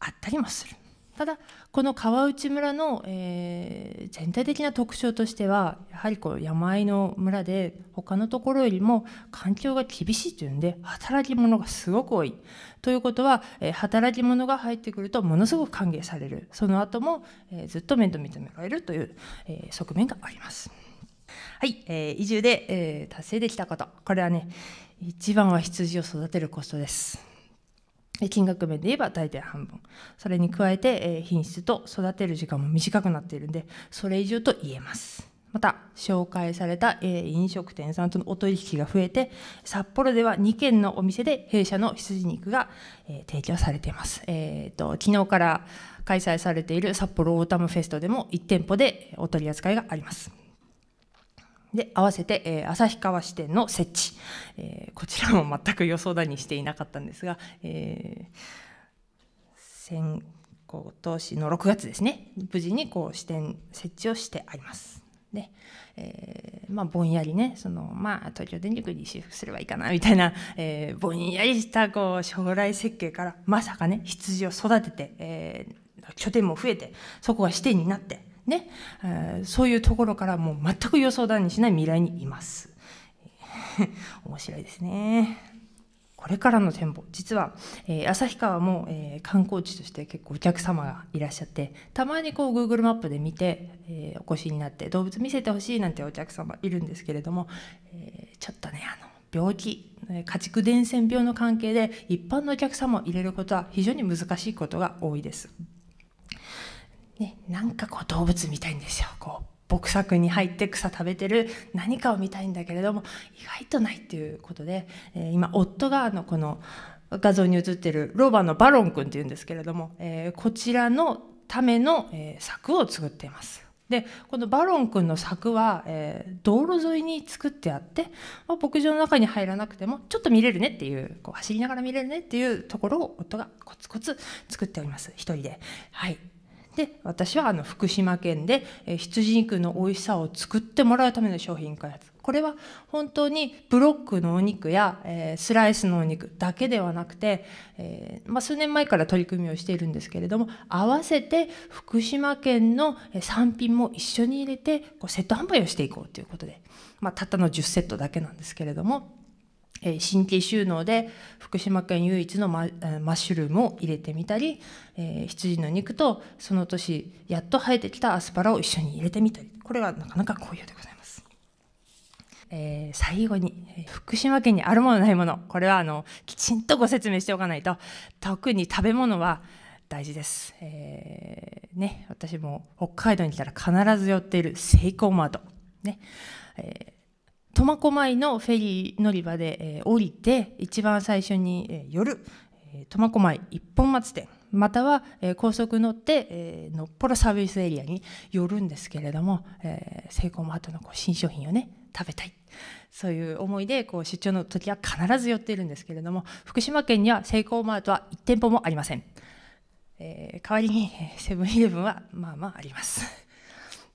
あったりもする。ただこの川内村の、えー、全体的な特徴としてはやはりこう山あいの村で他のところよりも環境が厳しいというんで働き者がすごく多いということは、えー、働き者が入ってくるとものすごく歓迎されるその後も、えー、ずっと面倒見てもらえるという、え側面があります。はい、えー、移住で、えー、達成できたことこれはね一番は羊を育てるコストです。金額面で言えば大体半分。それに加えて、品質と育てる時間も短くなっているんで、それ以上と言えます。また、紹介された飲食店さんとのお取引が増えて、札幌では2軒のお店で弊社の羊肉が提供されています。えっ、ー、と、昨日から開催されている札幌オータムフェストでも1店舗でお取り扱いがあります。で、合わせて、えー、旭川支店の設置、えー、こちらも全く予想だにしていなかったんですが、えー、今年の6月ですね、無事にこう支店設置をしてあります。で、えー、まあ、ぼんやりね、その、まあ、東京電力に修復すればいいかな、みたいな、えー、ぼんやりした、こう、将来設計から、まさかね、羊を育てて、えー、拠点も増えて、そこが支店になって、ね、えそういうところからもう全く予想だにしない未来にいます。面白いですね。これからの展望実は、えー、旭川も、えー、観光地として結構お客様がいらっしゃって、たまにこう Google マップで見て、えー、お越しになって動物見せてほしいなんてお客様いるんですけれども、えちょっとね、あの、病気、家畜伝染病の関係で一般のお客様を入れることは非常に難しいことが多いです。ね、なんかこう動物みたいんですよこう牧作に入って草食べてる何かを見たいんだけれども意外とないっていうことで、えー、今夫があのこの画像に写ってるロバのバロン君っていうんですけれども、えー、こちらのための、えー、柵を作っています。でこのバロン君の柵は、えー、道路沿いに作ってあって、まあ、牧場の中に入らなくてもちょっと見れるねっていうこう走りながら見れるねっていうところを夫がコツコツ作っております一人で。はいで私はあの福島県で羊肉の美味しさを作ってもらうための商品開発これは本当にブロックのお肉や、えスライスのお肉だけではなくて、えま数年前から取り組みをしているんですけれども合わせて福島県の産品も一緒に入れてこうセット販売をしていこうということで、またったの10セットだけなんですけれども。え新規収納で福島県唯一のマッシュルームを入れてみたり、えー、羊の肉とその年やっと生えてきたアスパラを一緒に入れてみたりこれはなかなか好評でございます。えー、最後に、え福島県にあるものないものこれはあのきちんとご説明しておかないと特に食べ物は大事です、えー、ね、私も北海道に来たら必ず寄っているセイコーマート、ねえ苫小牧のフェリー乗り場で、えー、降りて一番最初に、えー、夜苫小牧一本松店または、えー、高速乗って、えー、のっぽろサービスエリアに寄るんですけれども、えー、セイコーマートのこう新商品をね食べたいそういう思いでこう出張の時は必ず寄っているんですけれども福島県にはセイコーマートは1店舗もありません、えー、代わりにセブンイレブンはまあまああります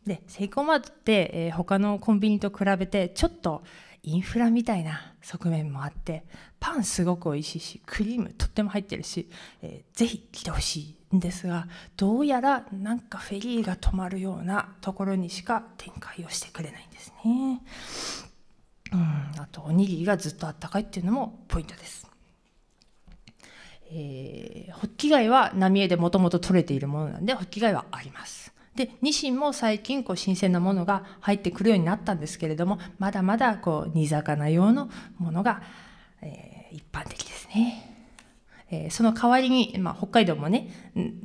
でセイコーマートって、えー、他のコンビニと比べてちょっとインフラみたいな側面もあってパンすごく美味しいしクリームとっても入ってるし、えー、ぜひ来てほしいんですがどうやらなんかフェリーが止まるようなところにしか展開をしてくれないんですね。うん、あとおにぎりがずっとあったかいっていうのもポイントです。えー、ホッキ貝は浪江でもともと取れているものなんでホッキ貝はあります。でニシンも最近こう新鮮なものが入ってくるようになったんですけれどもまだまだこう煮魚用のものが、えー、一般的ですね。えその代わりに、まあ、北海道もね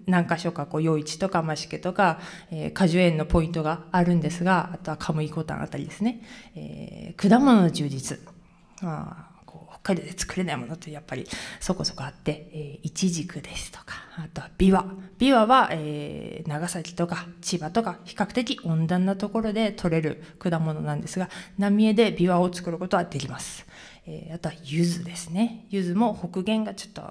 何か所かこう余市とかしけとか、えー、果樹園のポイントがあるんですがあとはカムイコタンあたりですね、えー、果物の充実あ北海で作れないものってやっぱりそこそこあって、えー、イチジクですとか、あとは琵琶。琵琶は、えー、長崎とか千葉とか比較的温暖なところで取れる果物なんですが、浪江で琵琶を作ることはできます。えー、あとは柚子ですね。柚子も北限がちょっと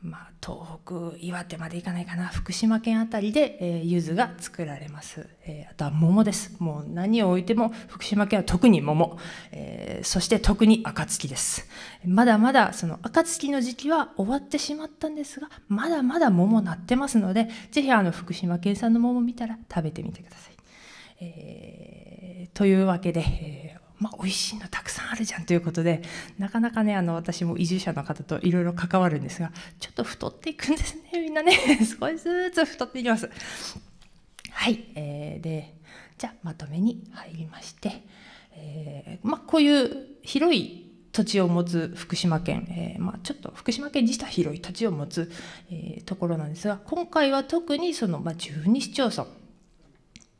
まあ、東北岩手まで行かないかな福島県辺りで、えー、柚子が作られます、えー、あとは桃ですもう何を置いても福島県は特に桃、えー、そして特に暁ですまだまだその暁の時期は終わってしまったんですがまだまだ桃なってますので是非あの福島県産の桃見たら食べてみてください、えー、というわけで、えーまあ、美味しいのたくさんあるじゃんということでなかなかねあの私も移住者の方といろいろ関わるんですがちょっと太っていくんですねみんなね 少しずつ太っていきます。はい、えー、でじゃあまとめに入りまして、えーまあ、こういう広い土地を持つ福島県、えー、まあ、ちょっと福島県自体広い土地を持つ、えー、ところなんですが今回は特にその、まあ、12市町村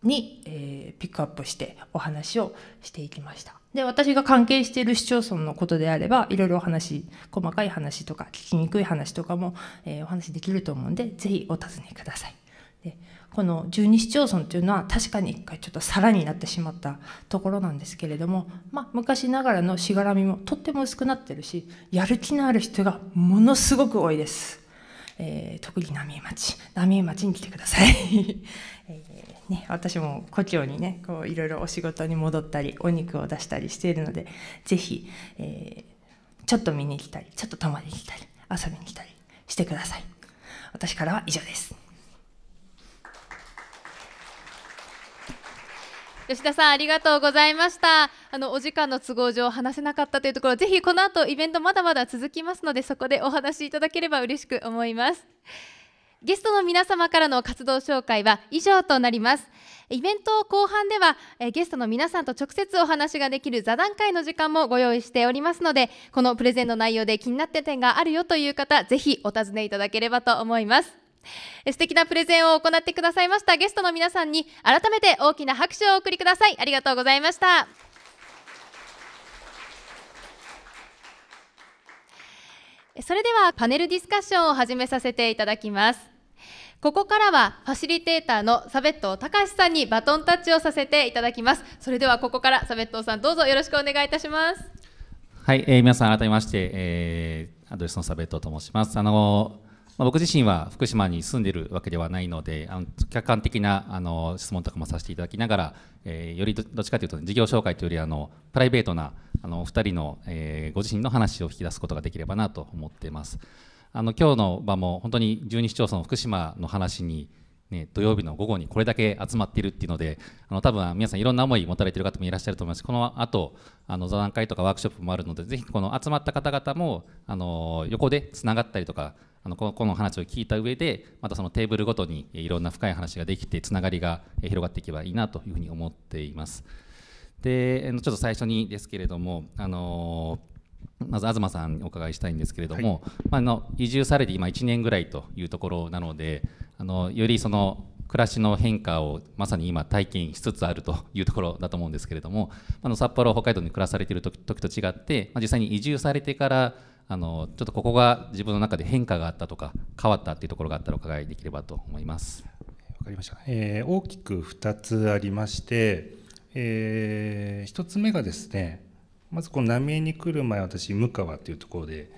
に、えー、ピックアップしてお話をしていきました。で、私が関係している市町村のことであれば、いろいろお話、細かい話とか、聞きにくい話とかも、えー、お話できると思うんで、ぜひお尋ねください。でこの12市町村というのは確かに一回ちょっと皿になってしまったところなんですけれども、まあ、昔ながらのしがらみもとっても薄くなってるしやる気のある人がものすごく多いです。えー、特に浪江町浪江町に来てくださいね、私も故郷にねこういろいろお仕事に戻ったりお肉を出したりしているので是非、えー、ちょっと見に来たりちょっと泊まりに来たり遊びに来たりしてください私からは以上です吉田さんありがとうございましたあのお時間の都合上話せなかったというところぜひこの後イベントまだまだ続きますのでそこでお話しいただければ嬉しく思いますゲストの皆様からの活動紹介は以上となります。イベント後半では、ゲストの皆さんと直接お話ができる座談会の時間もご用意しておりますので、このプレゼンの内容で気になって点があるよという方、ぜひお尋ねいただければと思います。素敵なプレゼンを行ってくださいましたゲストの皆さんに改めて大きな拍手をお送りください。ありがとうございました。それではパネルディスカッションを始めさせていただきますここからはファシリテーターのサベットたかしさんにバトンタッチをさせていただきますそれではここからサベットさんどうぞよろしくお願いいたしますはい、えー、皆さん改めまして、えー、アドレスのサベットと申しますあのーまあ、僕自身は福島に住んでるわけではないのであの客観的なあの質問とかもさせていただきながら、えー、よりどっちかというと事業紹介というよりあのプライベートなあのお二人の、えー、ご自身の話を引き出すことができればなと思っています。あの今日の場も本当に12市町村福島の話にね、土曜日の午後にこれだけ集まっているっていうのであの多分皆さんいろんな思い持たれている方もいらっしゃると思いますこの後あの座談会とかワークショップもあるのでぜひこの集まった方々もあの横でつながったりとかあのこの話を聞いた上でまたそのテーブルごとにいろんな深い話ができてつながりが広がっていけばいいなというふうに思っています。でちょっと最初にですけれども、あのまず東さんにお伺いしたいんですけれども、はい、まあ、あの移住されて今1年ぐらいというところなのであのよりその暮らしの変化をまさに今体験しつつあるというところだと思うんですけれどもあの札幌北海道に暮らされている時と違って、まあ、実際に移住されてからあのちょっとここが自分の中で変化があったとか変わったっていうところがあったらお伺いできればと思います。わかりました、えー、大きく2つありまして、えー、1つ目がですねまずこの浪江に来る前私向川というところで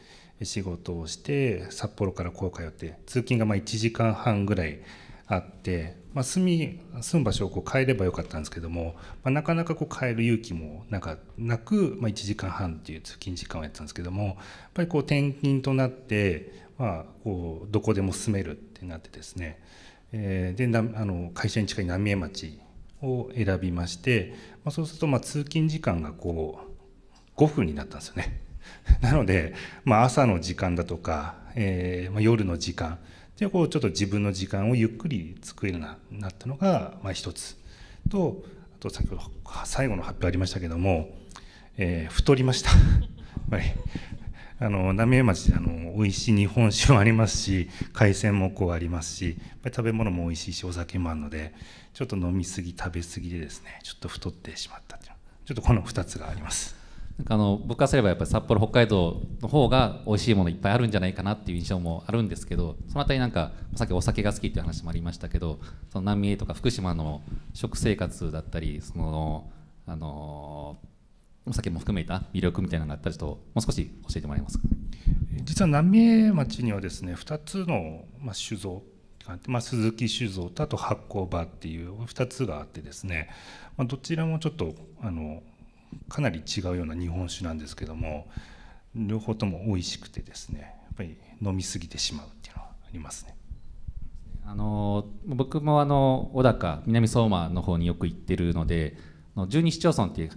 仕事をして札幌からこう通って通勤がま1時間半ぐらいあってまあ、住み住む場所をこう変えればよかったんですけども、まあ、なかなかこう変える勇気もなんかなく、まあ、1時間半っていう通勤時間をやってたんですけどもやっぱりこう転勤となって、まあ、こうどこでも住めるってなってですね、えー、であの会社に近い浪江町を選びまして、まあ、そうするとまあ通勤時間がこう5分になったんですよね。なので、まあ、朝の時間だとか、えーまあ、夜の時間でこうちょっと自分の時間をゆっくり作るななったのが、まあ、一つとあと先ほど最後の発表ありましたけども、えー、太りました。あの浪江町であの美味しい日本酒もありますし海鮮もこうありますし食べ物も美味しいしお酒もあるのでちょっと飲み過ぎ食べ過ぎでですねちょっと太ってしまったというちょっとこの2つがあります。あの僕はすればやっぱり札幌北海道の方が美味しいものいっぱいあるんじゃないかなっていう印象もあるんですけどその辺りなんかさっきお酒が好きっていう話もありましたけどその南とか福島の食生活だったりそのあのお酒も含めた魅力みたいなのがあったりともう少し教えてもらえますか実は浪江町にはですね2つの、まあ、酒造まあ、鈴木酒造とあと発酵場っていう2つがあってですね、まあ、どちらもちょっとあのかなり違うような日本酒なんですけども両方とも美味しくてですねやっぱり飲み過ぎてしまうっていうのはありますね。あの僕もあの小高南相馬の方によく行ってるので12市町村っていう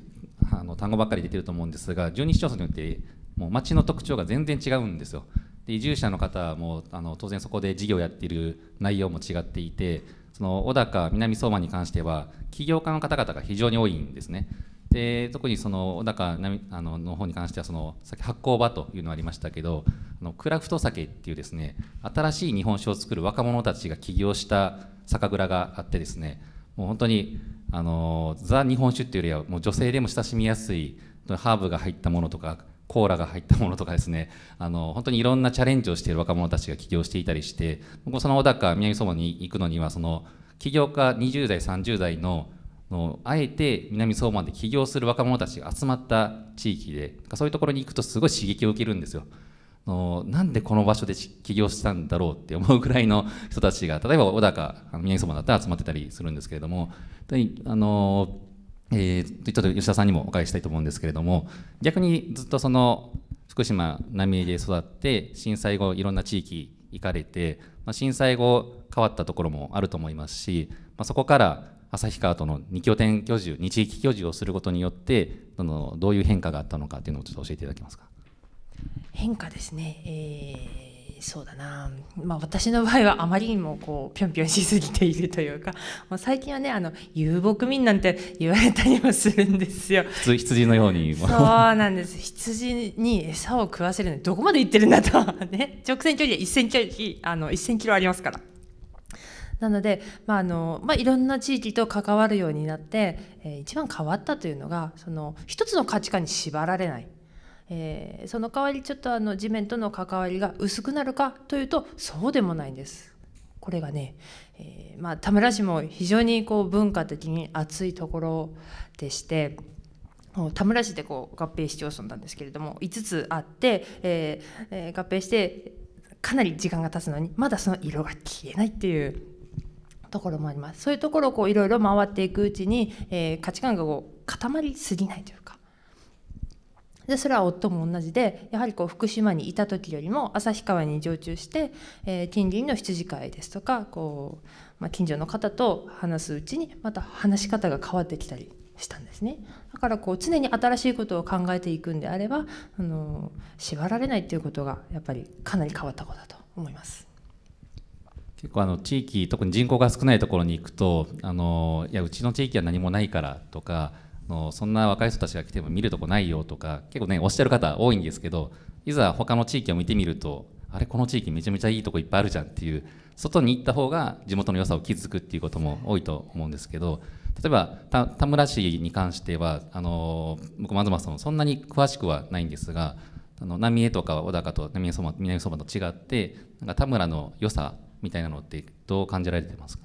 あの単語ばっかり出てると思うんですが12市町村によってもう町の特徴が全然違うんですよ。で移住者の方もあの当然そこで事業やってる内容も違っていてその小高南相馬に関しては起業家の方々が非常に多いんですね。で特にその小高あのの方に関してはそのさっき発酵場というのありましたけどあのクラフト酒っていうですね新しい日本酒を作る若者たちが起業した酒蔵があってですねもう本当にあのザ・日本酒っていうよりはもう女性でも親しみやすいハーブが入ったものとかコーラが入ったものとかですねあの本当にいろんなチャレンジをしている若者たちが起業していたりして僕その小高南相馬に行くのにはその起業家20代30代ののあえて南相馬で起業する若者たちが集まった地域でそういうところに行くとすごい刺激を受けるんですよ。のなんでこの場所で起業したんだろうって思うくらいの人たちが例えば小高宮城様だったら集まってたりするんですけれどもあの、えー、ちょっと吉田さんにもお伺いしたいと思うんですけれども逆にずっとその福島浪江で育って震災後いろんな地域行かれて、まあ、震災後変わったところもあると思いますし、まあ、そこから旭川との2拠点居住2地域居住をすることによってそのどういう変化があったのかっていうのをちょっと教えていただけますか変化ですね、えー、そうだな、まあ、私の場合はあまりにもこうぴょんぴょんしすぎているというかまあ、最近はねあの遊牧民なんて言われたりもするんですよ 羊のように そうなんです羊に餌を食わせるのどこまで行ってるんだとね直線距離はキロあの1 0 0 0キロありますから。なので、まああのまあ、いろんな地域と関わるようになって、えー、一番変わったというのがその一つの価値観に縛られない。えー、その代わりちょっとあの地面との関わりが薄くなるかというとそうでもないんです。これがね、えー、まあ、田村市も非常にこう文化的に熱いところでして田村市でこう合併市町村なんですけれども5つあって、えー、合併してかなり時間が経つのにまだその色が消えないっていうところもありますそういうところをこういろいろ回っていくうちに、えー、価値観がこう固まりすぎないというかでそれは夫も同じでやはりこう福島にいた時よりも旭川に常駐して、えー、近隣の羊飼いですとかこう、まあ、近所の方と話すうちにまた話し方が変わってきたりしたんですねだからこう常に新しいことを考えていくんであれば、あの縛られないっていうことがやっぱりかなり変わったことだと思います。結構あの地域特に人口が少ないところに行くとあのいやうちの地域は何もないからとかのそんな若い人たちが来ても見るとこないよとか結構ねおっしゃる方多いんですけどいざ他の地域を見てみるとあれこの地域めちゃめちゃいいとこいっぱいあるじゃんっていう外に行った方が地元の良さを築くっていうことも多いと思うんですけど例えば田村市に関してはあの僕まずまずそんなに詳しくはないんですがあの浪江とか小高と南江そばと違ってなんか田村の良さみたいなのってどう感じられてますか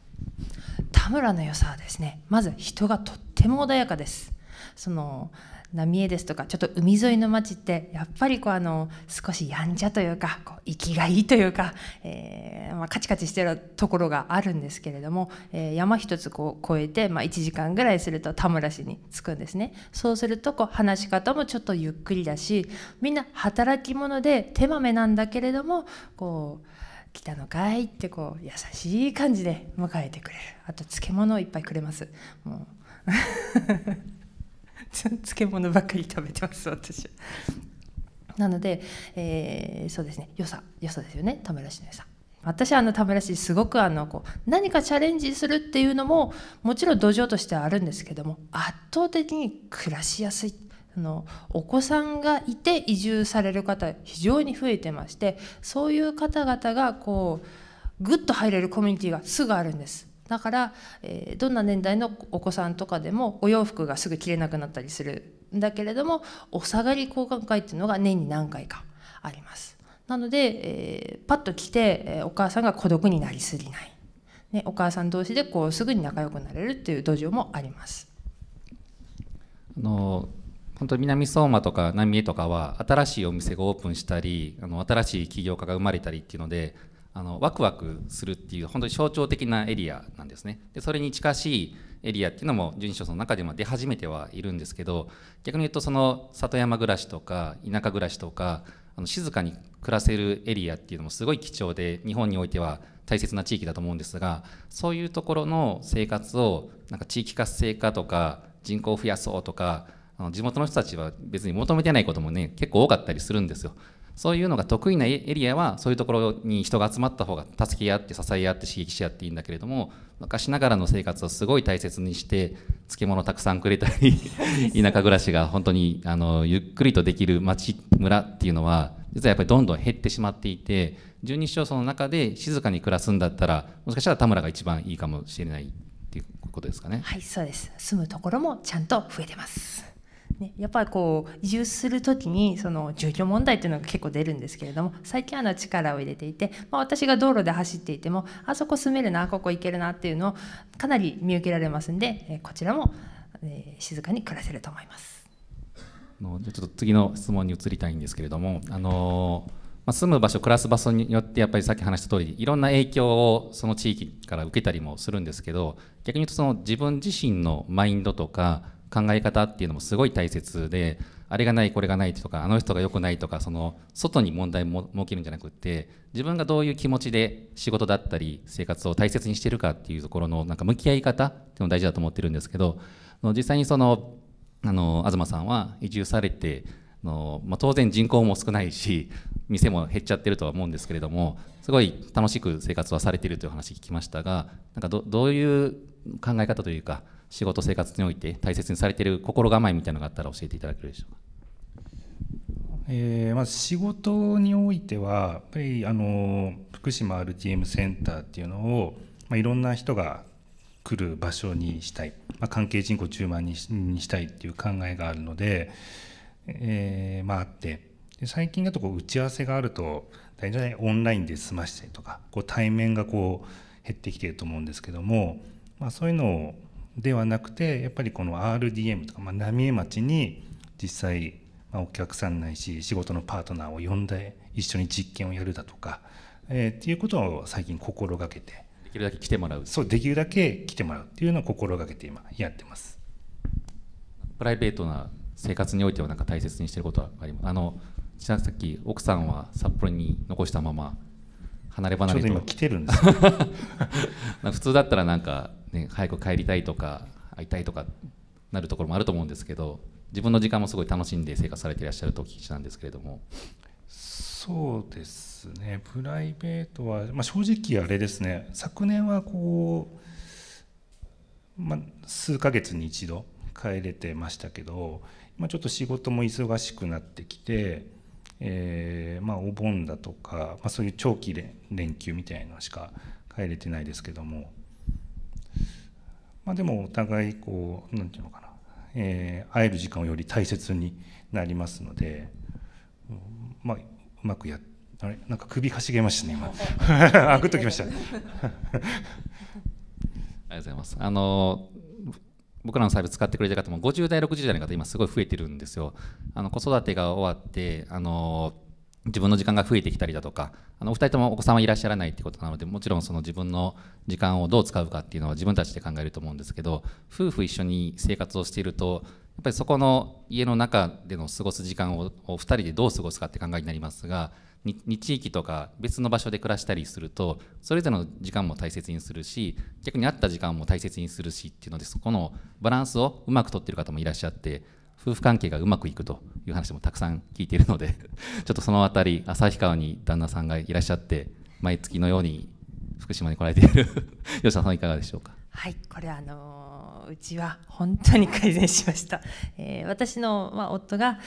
田村の良さはですねまず人がとっても穏やかですその浪江ですとかちょっと海沿いの町ってやっぱりこうあの少しやんちゃというかこう生きがいいというか、えーまあ、カチカチしてるところがあるんですけれども、えー、山一つこう越えて、まあ、1時間ぐらいすると田村市に着くんですねそうするとこう話し方もちょっとゆっくりだしみんな働き者で手豆なんだけれどもこう来たのかいってこう優しい感じで迎えてくれるあと漬物をいっぱいくれますもう 漬物ばっかり食べてます私なので、えー、そうですね良さ良さですよね田村市の良さ私はあの田村市すごくあのこう何かチャレンジするっていうのももちろん土壌としてはあるんですけども圧倒的に暮らしやすいあのお子さんがいて移住される方非常に増えてましてそういう方々がこうぐっと入れるコミュニティがすぐあるんです。だから、えー、どんな年代のお子さんとかでもお洋服がすぐ着れなくなったりするんだけれどもお下がり交換会っていうのが年に何回かあります。なので、えー、パッと来て、えー、お母さんが孤独になりすぎない、ね、お母さん同士でこうすぐに仲良くなれるっていう土壌もあります。あの本当南相馬とか浪江とかは新しいお店がオープンしたりあの新しい起業家が生まれたりっていうのであのワクワクするっていう本当に象徴的なエリアなんですねでそれに近しいエリアっていうのも準一所の中でも出始めてはいるんですけど逆に言うとその里山暮らしとか田舎暮らしとかあの静かに暮らせるエリアっていうのもすごい貴重で日本においては大切な地域だと思うんですがそういうところの生活をなんか地域活性化とか人口を増やそうとかあの地元の人たちは別に求めてないこともね結構多かったりするんですよそういうのが得意なエリアはそういうところに人が集まった方が助け合って支え合って刺激し合っていいんだけれども昔ながらの生活をすごい大切にして漬物たくさんくれたり 田舎暮らしが本当にあのゆっくりとできる町村っていうのは実はやっぱりどんどん減ってしまっていて十二町村の中で静かに暮らすんだったらもしかしたら田村が一番いいかもしれないっていうことですかね。はいそうです住むところもちゃんと増えてますね、やっぱりこう移住する時にその住居問題っていうのが結構出るんですけれども最近あの力を入れていて、まあ、私が道路で走っていてもあそこ住めるなここ行けるなっていうのをかなり見受けられますんで、えこちらも、え静かに暮らせると思います。のじゃちょっと次の質問に移りたいんですけれども、あのー、まあ、住む場所暮らす場所によってやっぱりさっき話した通りいろんな影響をその地域から受けたりもするんですけど逆に言うとその自分自身のマインドとか考え方っていうのもすごい大切であれがないこれがないとかあの人が良くないとかその外に問題も設けるんじゃなくって自分がどういう気持ちで仕事だったり生活を大切にしてるかっていうところのなんか向き合い方っていうのも大事だと思ってるんですけど実際にそのあの東さんは移住されての、まあ、当然人口も少ないし店も減っちゃってるとは思うんですけれどもすごい楽しく生活はされてるという話聞きましたがなんかどどういう考え方というか仕事生活において大切にされている心構えみたいなのがあったら教えていただけるでしょうか。えー、まず仕事においてはやっぱりあの福島 RTM センターっていうのを、まあ、いろんな人が来る場所にしたい、まあ、関係人口10万にしたいっていう考えがあるので、えー、まああってで最近だとこう打ち合わせがあると大体オンラインで済ましたりとかこう対面がこう減ってきてると思うんですけども、まあ、そういうのをではなくてやっぱりこの RDM とか、まあ、浪江町に実際、まあ、お客さんないし仕事のパートナーを呼んで一緒に実験をやるだとか、えー、っていうことを最近心がけてできるだけ来てもらうそうできるだけ来てもらうっていうのを心がけて今やってますプライベートな生活においてはなんか大切にしてることはありますあのさっき奥さんは札幌に残したまま離れ離れとちょ今来てるんです 普通だったらなんかね、早く帰りたいとか会いたいとかなるところもあると思うんですけど自分の時間もすごい楽しんで生活されていらっしゃるとお聞きしたんですけれどもそうですねプライベートは、まあ、正直あれですね昨年はこう、まあ、数ヶ月に一度帰れてましたけど今ちょっと仕事も忙しくなってきて、えー、まあ、お盆だとか、まそういう長期連休みたいなのしか帰れてないですけどもまあ、でもお互いこう何て言うのかな、えー、会える時間をより大切になりますので、うん、まあ、うまくやあれなんか首かしげましたね今 あぐっときました ありがとうございますあの僕らのサービス使ってくれた方も50代60代の方今すごい増えてるんですよあの子育てが終わってあの自分の時間が増えてきたりだとかあのお二人ともお子さんはいらっしゃらないってことなのでもちろんその自分の時間をどう使うかっていうのは自分たちで考えると思うんですけど夫婦一緒に生活をしているとやっぱりそこの家の中での過ごす時間をお二人でどう過ごすかって考えになりますが2地域とか別の場所で暮らしたりするとそれぞれの時間も大切にするし逆にあった時間も大切にするしっていうのでそこのバランスをうまくとってる方もいらっしゃって夫婦関係がうまくいくという話もたくさん聞いているので ちょっとその辺り、旭川に旦那さんがいらっしゃって、毎月のように福島に来られている 吉田さん、いかがでしょうか。はい、これあのーうちは本当に改善しました、えー、私の、まあ、夫が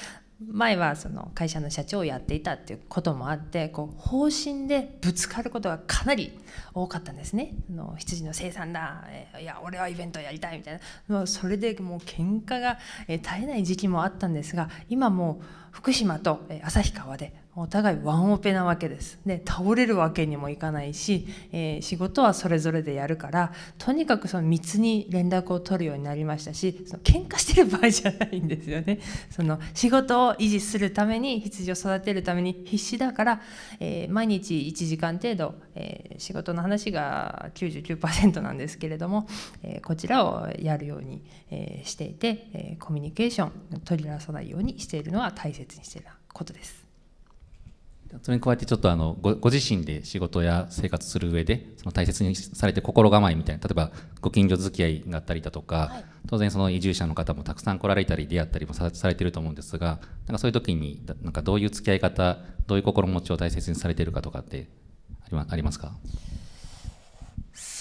前はその会社の社長をやっていたっていうこともあってこう方針でぶつかることがかなり多かったんですねあの羊の生産だいや俺はイベントやりたいみたいなそれでもう喧嘩が絶えない時期もあったんですが今もう福島と旭川でお互いワンオペなわけです。で倒れるわけにもいかないし、えー、仕事はそれぞれでやるからとにかくその密に連絡を取るようになりましたしその喧嘩してる場合じゃないんですよね。その仕事を維持するために羊を育てるために必死だから、えー、毎日1時間程度、えー、仕事の話が99%なんですけれども、えこちらをやるように、えしていて、えコミュニケーション取り出さないようにしているのは大切にしていることです。それに加えてちょっとあのごご自身で仕事や生活する上でその大切にされて心構えみたいな例えばご近所付き合いがあったりだとか、はい、当然その移住者の方もたくさん来られたり出会ったりもされてると思うんですがなんかそういう時になんかどういう付き合い方どういう心持ちを大切にされてるかとかってありますか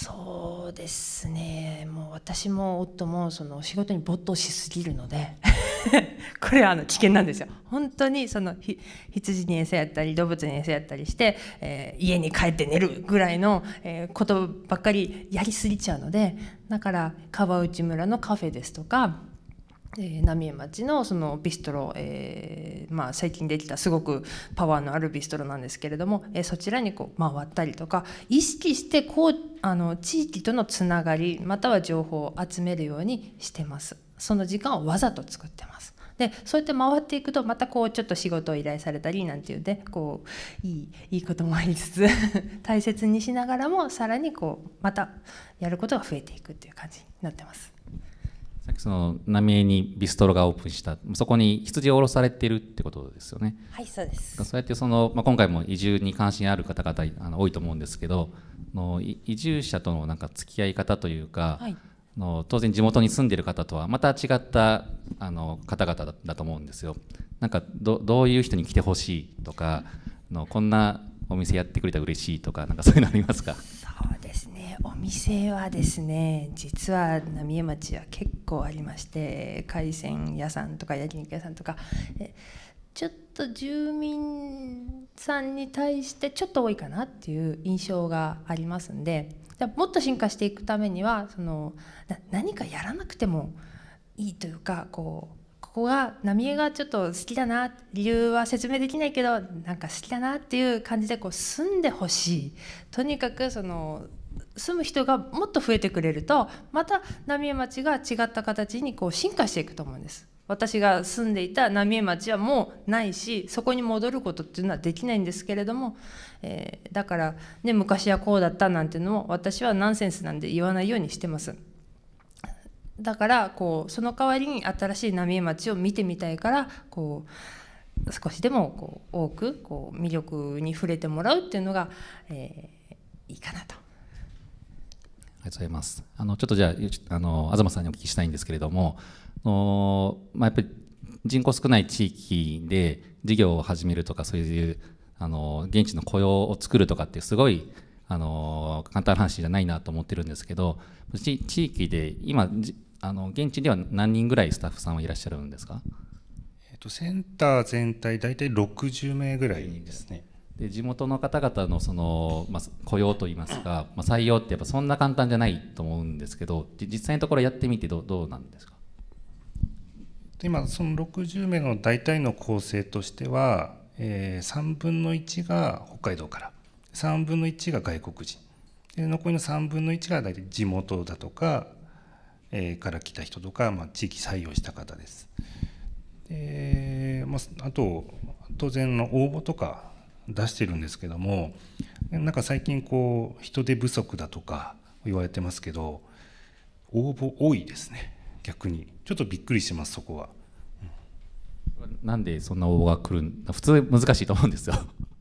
そうですねもう私も夫もその仕事に没頭しすぎるので これはあの危険なんですよ本当にその羊に餌やったり動物に餌やったりして、えー、家に帰って寝るぐらいの、えー、ことばっかりやりすぎちゃうのでだから川内村のカフェですとかえ浪江町のそのビストロ、えーまあ、最近できたすごくパワーのあるビストロなんですけれども、えー、そちらにこう回ったりとか意識してこうあの地域とのつながりまたは情報を集めるようにしてますその時間をわざと作ってますでそうやって回っていくとまたこうちょっと仕事を依頼されたりなんていうねこういいいいこともありつつ 大切にしながらもさらにこうまたやることが増えていくっていう感じになってます。その浪江にビストロがオープンしたそこに羊を下ろされてるってことですよねはいそうですそうやってその、まあ、今回も移住に関心ある方々あの多いと思うんですけどの移住者とのなんか付き合い方というか、はい、の当然地元に住んでる方とはまた違ったあの方々だと思うんですよなんかどどういう人に来てほしいとかのこんなお店やってくれたら嬉しいとかなんかそういうのありますかそうですお店はですね実は浪江町は結構ありまして海鮮屋さんとか焼肉屋さんとかちょっと住民さんに対してちょっと多いかなっていう印象がありますんでもっと進化していくためにはその何かやらなくてもいいというかこうここが浪江がちょっと好きだな理由は説明できないけどなんか好きだなっていう感じでこう住んでほしいとにかくその住む人がもっと増えてくれるとまた浪江町が違った形にこう進化していくと思うんです。私が住んでいた浪江町はもうないしそこに戻ることっていうのはできないんですけれども、えー、だから、ね、昔はこうだったなんていうのも私はナンセンスなんで言わないようにしてます。だからこうその代わりに新しい浪江町を見てみたいからこう少しでもこう多くこう魅力に触れてもらうっていうのが、えー、いいかなと。ありがとうございます。あのちょっとじゃああの東さんにお聞きしたいんですけれども、のまあ、やっぱり人口少ない地域で事業を始めるとかそういうあの現地の雇用を作るとかってすごいあの簡単な話じゃないなと思ってるんですけど地域で今あの現地では何人ぐらいスタッフさんはいらっしゃるんですか、えっと、センター全体大体60名ぐらいですね。で地元の方々のその、まあ、雇用といいますか、まあ、採用ってやっぱそんな簡単じゃないと思うんですけど実際のところやってみてどどうなんですか今その60名の大体の構成としては、えー、3分の1が北海道から3分の1が外国人で残りの3分の1が大体地元だとか、えー、から来た人とか、まあ、地域採用した方です。でまあ、あと当然の応募とか出してるんですけどもなんか最近こう人手不足だとか言われてますけど応募多いですね逆にちょっとびっくりしますそこは。なんでそんな応募が来るん普通難しいと思うんですよ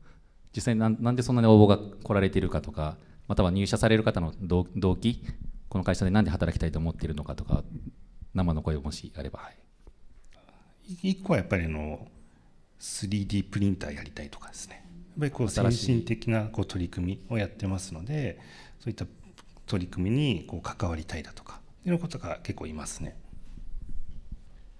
実際なんでそんなに応募が来られてるかとかまたは入社される方の動機この会社で何で働きたいと思っているのかとか生の声もしあれば、はい、1個はやっぱりの 3D プリンターやりたいとかですねぱりこう先進的なこう取り組みをやってますのでそういった取り組みにこう関わりたいだとかいうことが結構いますね。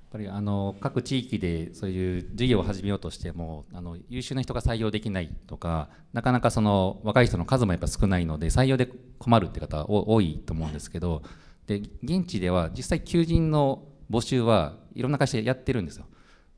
やっぱりあの各地域でそういう事業を始めようとしてもあの優秀な人が採用できないとかなかなかその若い人の数もやっぱ少ないので採用で困るって方多いと思うんですけどで現地では実際求人の募集はいろんな会社やってるんですよ。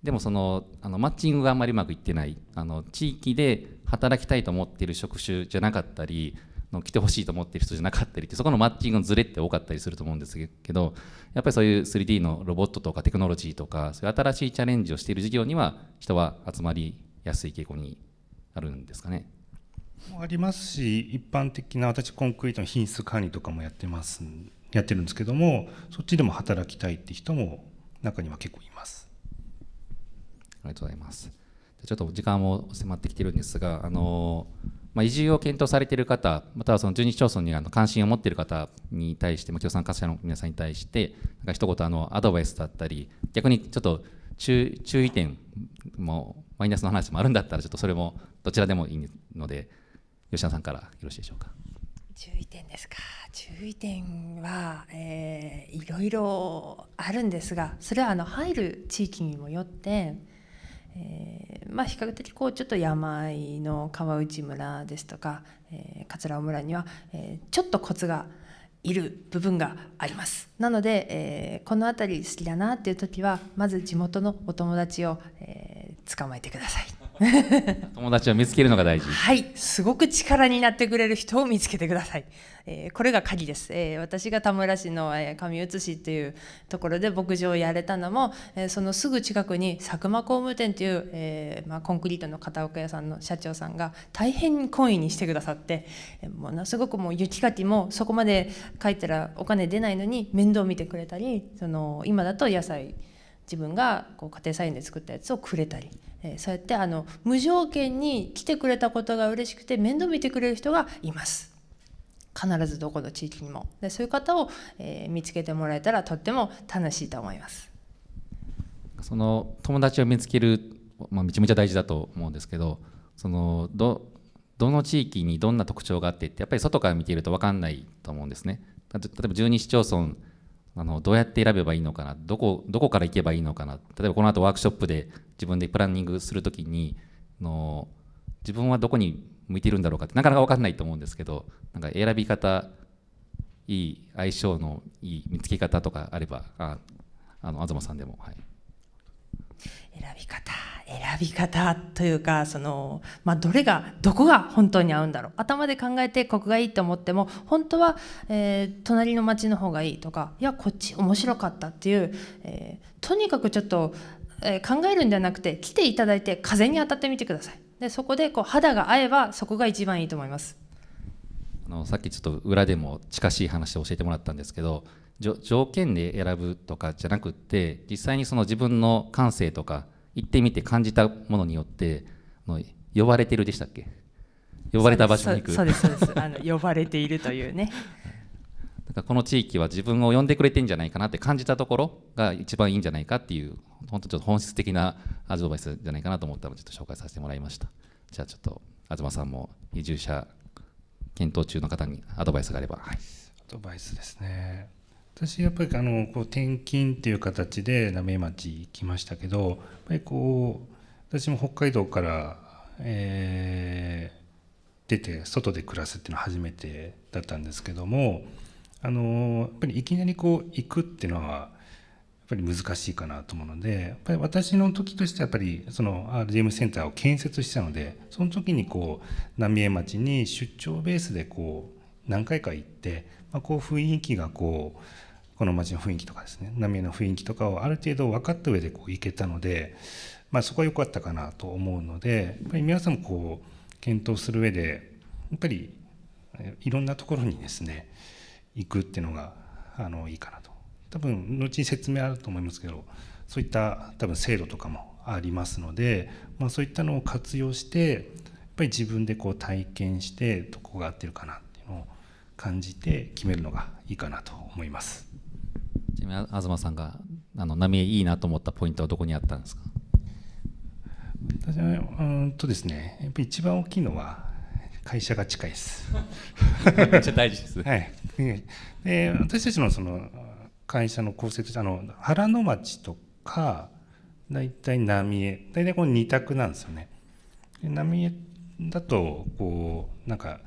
でもそのあのマッチングがあんまりうまくいってないあの地域で働きたいと思っている職種じゃなかったりの来てほしいと思っている人じゃなかったりってそこのマッチングのズレって多かったりすると思うんですけどやっぱりそういう 3D のロボットとかテクノロジーとかそういう新しいチャレンジをしている事業には人は集まりやすい傾向にあるんですかね。ありますし一般的な私コンクリートの品質管理とかもやってますやってるんですけどもそっちでも働きたいって人も中には結構います。ありがとうございます。ちょっと時間も迫ってきてるんですが、あのまあ、移住を検討されている方、またはその12市町村にあの関心を持っている方に対して、も、あ、共産活者の皆さんに対して、なんか一言あのアドバイスだったり、逆にちょっと注注意点も、マイナスの話もあるんだったら、ちょっとそれもどちらでもいいので、吉田さんからよろしいでしょうか。注意点ですか注意点は、えー、いろいろあるんですがそれはあの入る地域にもよってえー、まあ、比較的こうちょっと山あいの川内村ですとか、えー、桂尾村には、えー、ちょっとコツがいる部分がありますなので、えー、この辺り好きだなっていう時はまず地元のお友達を、えー、捕まえてください。友達を見つけるのが大事はいすごく力になってくれる人を見つけてください、えー、これが鍵です、えー、私が田村市の、えー、上写市っていうところで牧場をやれたのも、えー、そのすぐ近くに佐久間工務店っていう、えーまあ、コンクリートの片岡屋さんの社長さんが大変懇意にしてくださって、えー、ものすごくもう雪かきもそこまで書いたらお金出ないのに面倒見てくれたりその今だと野菜自分がこう家庭菜園で作ったやつをくれたりえー、そうやってあの無条件に来てくれたことが嬉しくて面倒見てくれる人がいます必ずどこの地域にもでそういう方を、えー、見つけてもらえたらとっても楽しいと思いますその友達を見つける、まあ、めちゃめちゃ大事だと思うんですけどそのどどの地域にどんな特徴があってってやっぱり外から見ていると分かんないと思うんですね例えば12市町村あのどうやって選べばいいのかなどこどこから行けばいいのかな例えばこの後ワークショップで自分でプランニングするときにの自分はどこに向いてるんだろうかってなかなか分かんないと思うんですけどなんか選び方いい相性のいい見つけ方とかあればああの東さんでも、はい、選び方選び方というかその、まあ、どれがどこが本当に合うんだろう頭で考えてここがいいと思っても本当は、えー、隣の町の方がいいとかいやこっち面白かったっていう、えー、とにかくちょっと、えー、考えるんじゃなくて来ていただいて風に当たってみてくださいでそこでこう肌が合えばそこが一番いいと思いますあのさっきちょっと裏でも近しい話を教えてもらったんですけど条件で選ぶとかじゃなくって実際にその自分の感性とか行ってみて感じたものによっての呼ばれてるでしたっけ呼ばれた場所に行くそうですそうですあの 呼ばれているというねだ からこの地域は自分を呼んでくれてんじゃないかなって感じたところが一番いいんじゃないかっていう本当ちょっと本質的なアドバイスじゃないかなと思ったのでちょっと紹介させてもらいましたじゃあちょっと東さんも移住者検討中の方にアドバイスがあれば、はい、アドバイスですね私やっぱりあのこう転勤っていう形で浪江町行きましたけどやっぱりこう私も北海道から、えー、出て外で暮らすっていうのは初めてだったんですけどもあのやっぱりいきなりこう行くっていうのはやっぱり難しいかなと思うのでやっぱり私の時としてはやっぱりその RDM センターを建設したのでその時にこう浪江町に出張ベースでこう何回か行ってまあ、こう雰囲気がこうこの街の雰囲気とかですね浪江の雰囲気とかをある程度分かった上でこう行けたので、まあ、そこは良かったかなと思うのでやっぱり皆さんもこう検討する上でやっぱりいろんなところにですね行くっていうのがあのいいかなと多分後に説明あると思いますけどそういった多分制度とかもありますので、まあ、そういったのを活用してやっぱり自分でこう体験してどこが合ってるかなって感じて決めるのがいいかなと思いますちなみに東さんがあの波江いいなと思ったポイントはどこにあったんですか私はうんとですねやっぱり一番大きいのは会社が近いですめっちゃ大事です はいで私たちのその会社の構成としてあの原野町とか大体浪江大体この2択なんですよね浪江だとこうなんか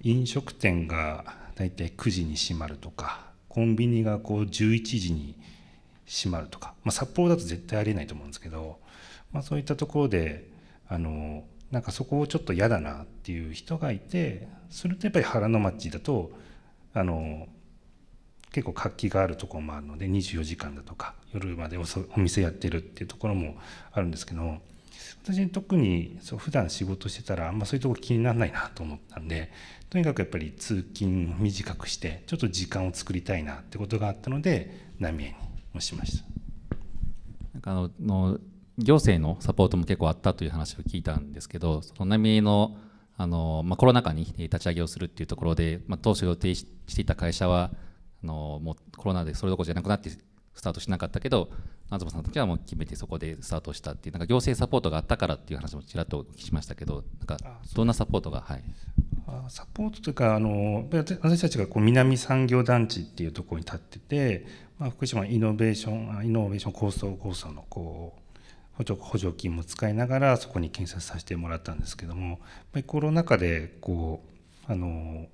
飲食店が大体9時に閉まるとかコンビニがこう11時に閉まるとか、まあ、札幌だと絶対ありえないと思うんですけど、まあ、そういったところであのなんかそこをちょっと嫌だなっていう人がいてするとやっぱり原の町だとあの結構活気があるところもあるので24時間だとか夜までおお店やってるっていうところもあるんですけど私特にそう普段仕事してたらあんまそういうとこ気にならないなと思ったんでとにかくやっぱり通勤短くしてちょっと時間を作りたいなってことがあったので浪江にしましたなんかあの行政のサポートも結構あったという話を聞いたんですけどその浪江のあの、まあ、コロナ禍に立ち上げをするっていうところで、まあ、当初予定していた会社はあのもうコロナでそれどころじゃなくなってスタートしなかったけど東さんたちはもう決めてそこでスタートしたっていうなんか行政サポートがあったからっていう話もちらっとお聞きしましたけどなんかどんなサポートがはいサポートというかあの私たちがこう南産業団地っていうところに立ってて、まあ、福島イノベーションイノベーション構想構想のこう補助補助金も使いながらそこに建設させてもらったんですけどもやっぱりコロナ禍でこうあの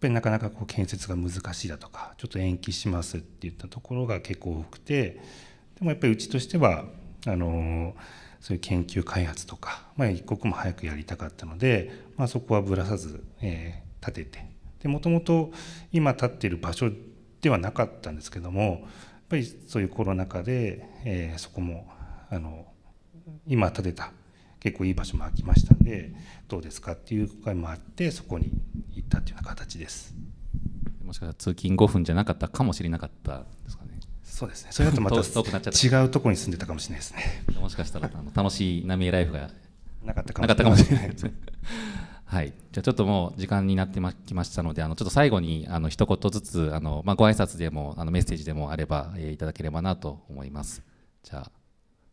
っぱりなかなかこう建設が難しいだとかちょっと延期しますっていったところが結構多くてでもやっぱりうちとしてはあのそういう研究開発とか、まあ、一刻も早くやりたかったので、まあ、そこはぶらさず、えー、立ててもともと今立っている場所ではなかったんですけどもやっぱりそういうコロナ禍で、えー、そこもあの今建てた結構いい場所も空きましたんでどうですかっていう会もあってそこに行ったっていうような形ですもしかしたら通勤5分じゃなかったかもしれなかったですかねそうですねそれだとまた違うところに住んでたかもしれないですねもしかしたらあの楽しい浪江ライフがなかったかもしれないですねはい、じゃあちょっともう時間になってきましたのであのちょっと最後にあの一言ずつあの、まあ、ご挨拶でもあのメッセージでもあれば、えー、いただければなと思いますじゃあ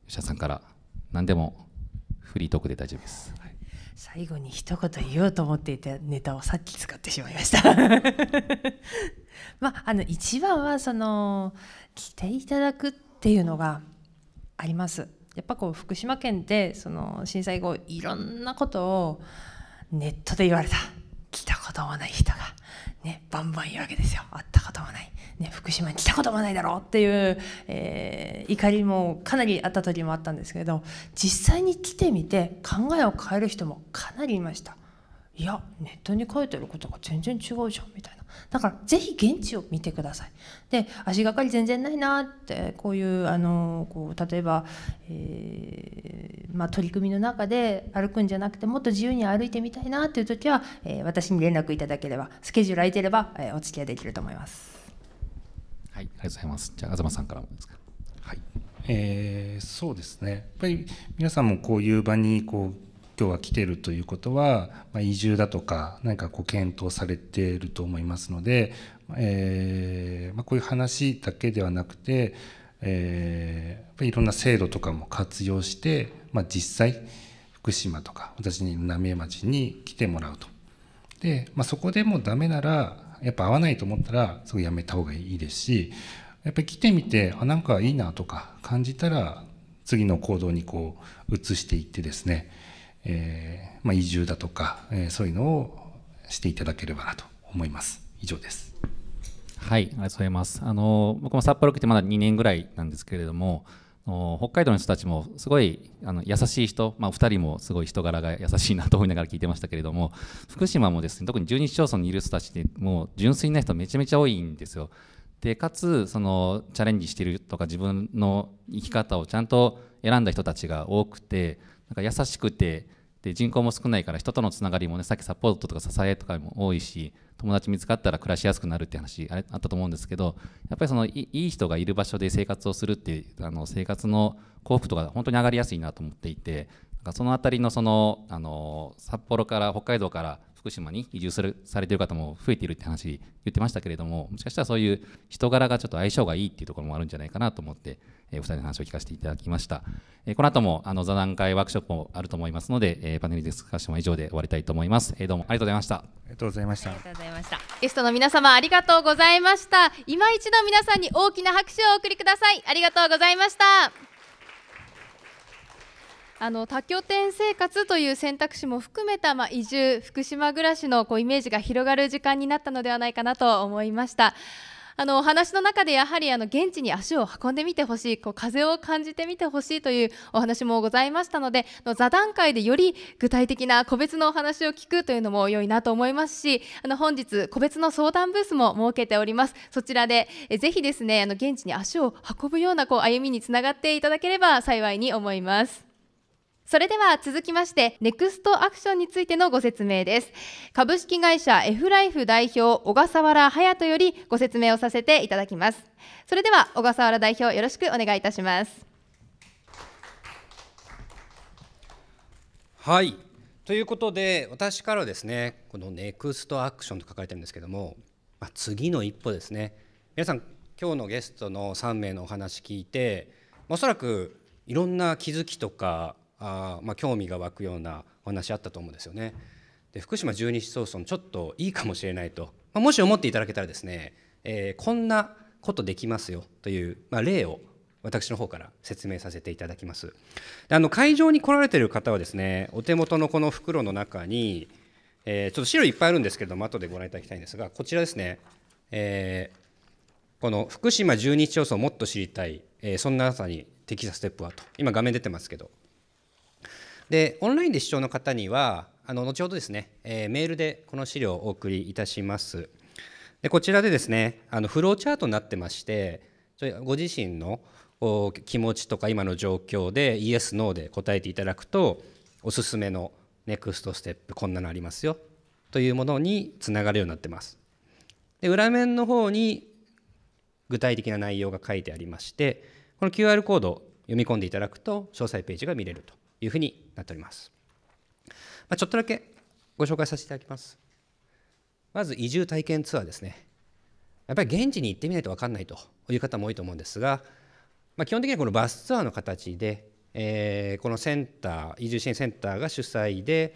吉田さんから何でもフリートークで大丈夫です、はい、最後に一言言おうと思っていたネタをさっき使ってしまいました まああの一番はその来ていただくっていうのがありますやっぱこう福島県ってその震災後いろんなことをネットで言われた来たこともない人が、ね、バンバンいるわけですよ。会ったこともない。ね、福島に来たこともないだろうっていう、えー、怒りもかなりあった時もあったんですけど、実際に来てみて考えを変える人もかなりいました。いやネットに書いてることが全然違うじゃんみたいなだからぜひ現地を見てくださいで足がかり全然ないなってこういうあのこう例えば、えー、まあ、取り組みの中で歩くんじゃなくてもっと自由に歩いてみたいなっていう時は、えー、私に連絡いただければスケジュール空いてれば、えー、お付き合いできると思いますはいありがとうございますじゃあ東さんからもですかはいえー、そうですねやっぱり皆さんもこういう場にこう今日は来てるということは、まあ、移住だとか何かこう検討されていると思いますので、えー、まあ、こういう話だけではなくて、えー、いろんな制度とかも活用して、まあ、実際福島とか私に浪江町に来てもらうと。で、まあ、そこでもダメならやっぱ合わないと思ったらすぐやめた方がいいですしやっぱり来てみてあなんかいいなとか感じたら次の行動にこう移していってですねえー、まあ、移住だとか、えー、そういうのをしていただければなと思います。以上です。はい、ありがとうございます。あの僕も札幌来てまだ2年ぐらいなんですけれども、北海道の人たちもすごいあの優しい人、まあ、2人もすごい人柄が優しいなと思いながら聞いてましたけれども福島もですね特に12市町村にいる人たちでもう純粋な人めちゃめちゃ多いんですよ。でかつそのチャレンジしてるとか自分の生き方をちゃんと選んだ人たちが多くてなんか優しくてで人口も少ないから人とのつながりもねさっきサポートとか支えとかも多いし友達見つかったら暮らしやすくなるって話あれあったと思うんですけどやっぱりそのいい人がいる場所で生活をするってあの生活の幸福とか本当に上がりやすいなと思っていてなんかその辺りのそのあの札幌から北海道から福島に移住するされてる方も増えているって話言ってましたけれどももしかしたらそういう人柄がちょっと相性がいいっていうところもあるんじゃないかなと思ってえお二人の話を聞かせていただきました。えこの後もあの座談会ワークショップもあると思いますので、えパネルディスカッションは以上で終わりたいと思います。えどうもありがとうございました。ありがとうございました。ありがとうございました。ゲストの皆様ありがとうございました。今一度皆さんに大きな拍手をお送りください。ありがとうございました。あの多拠点生活という選択肢も含めた、まあ、移住、福島暮らしのこうイメージが広がる時間になったのではないかなと思いました。あのお話の中でやはりあの現地に足を運んでみてほしいこう風を感じてみてほしいというお話もございましたのでの座談会でより具体的な個別のお話を聞くというのも良いなと思いますしあの本日個別の相談ブースも設けておりますそちらでえぜひですねあの現地に足を運ぶようなこう歩みにつながっていただければ幸いに思います。それでは続きまして、ネクストアクションについてのご説明です。株式会社 F ライフ代表、小笠原隼人よりご説明をさせていただきます。それでは、小笠原代表、よろしくお願いいたします。はい。ということで、私からですね、このネクストアクションと書かれてるんですけども、まあ、次の一歩ですね。皆さん、今日のゲストの3名のお話聞いて、おそらくいろんな気づきとかあ、まあ、興味が湧くようなお話あったと思うんですよね。で福島十二市町村ちょっといいかもしれないと、まあ、もし思っていただけたらですね、えー、こんなことできますよという、まあ、例を私の方から説明させていただきます。であの会場に来られてる方はですねお手元のこの袋の中に、えー、ちょっと資料いっぱいあるんですけども後でご覧いただきたいんですがこちらですね、えー、この福島十二市町村をもっと知りたい、えー、そんな朝にテキサステップはと今画面出てますけどでオンラインで視聴の方にはあの後ほどですね、えー、メールでこの資料をお送りいたします。でこちらでですねあのフローチャートになってましてご自身の気持ちとか今の状況でイエス・ノーで答えていただくとおすすめのネクストステップこんなのありますよというものにつながるようになってます。で裏面の方に具体的な内容が書いてありましてこの QR コードを読み込んでいただくと詳細ページが見れるというふうになっております。まあ、ちょっとだけご紹介させていただきます。まず移住体験ツアーですね。やっぱり現地に行ってみないと分かんないという方も多いと思うんですが、まあ、基本的にはこのバスツアーの形で、えー、このセンター移住支援センターが主催で、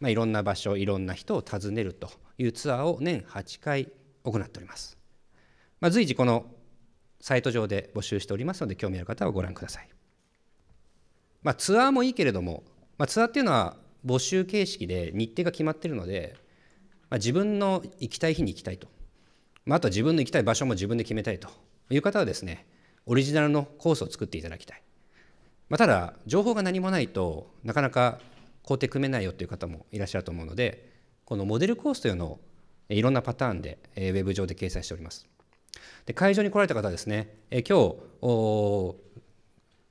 まあ、いろんな場所いろんな人を訪ねるというツアーを年8回行っております。まあ、随時このサイト上で募集しておりますので興味ある方はご覧ください。まあ、ツアーもいいけれども、まあ、ツアーっていうのは募集形式で日程が決まってるので、まあ、自分の行きたい日に行きたいと、まあ、あとは自分の行きたい場所も自分で決めたいという方はですねオリジナルのコースを作っていただきたい、まあ、ただ情報が何もないとなかなか工程組めないよという方もいらっしゃると思うのでこのモデルコースというのをいろんなパターンでウェブ上で掲載しております。で会場に来られた方はですね、え今日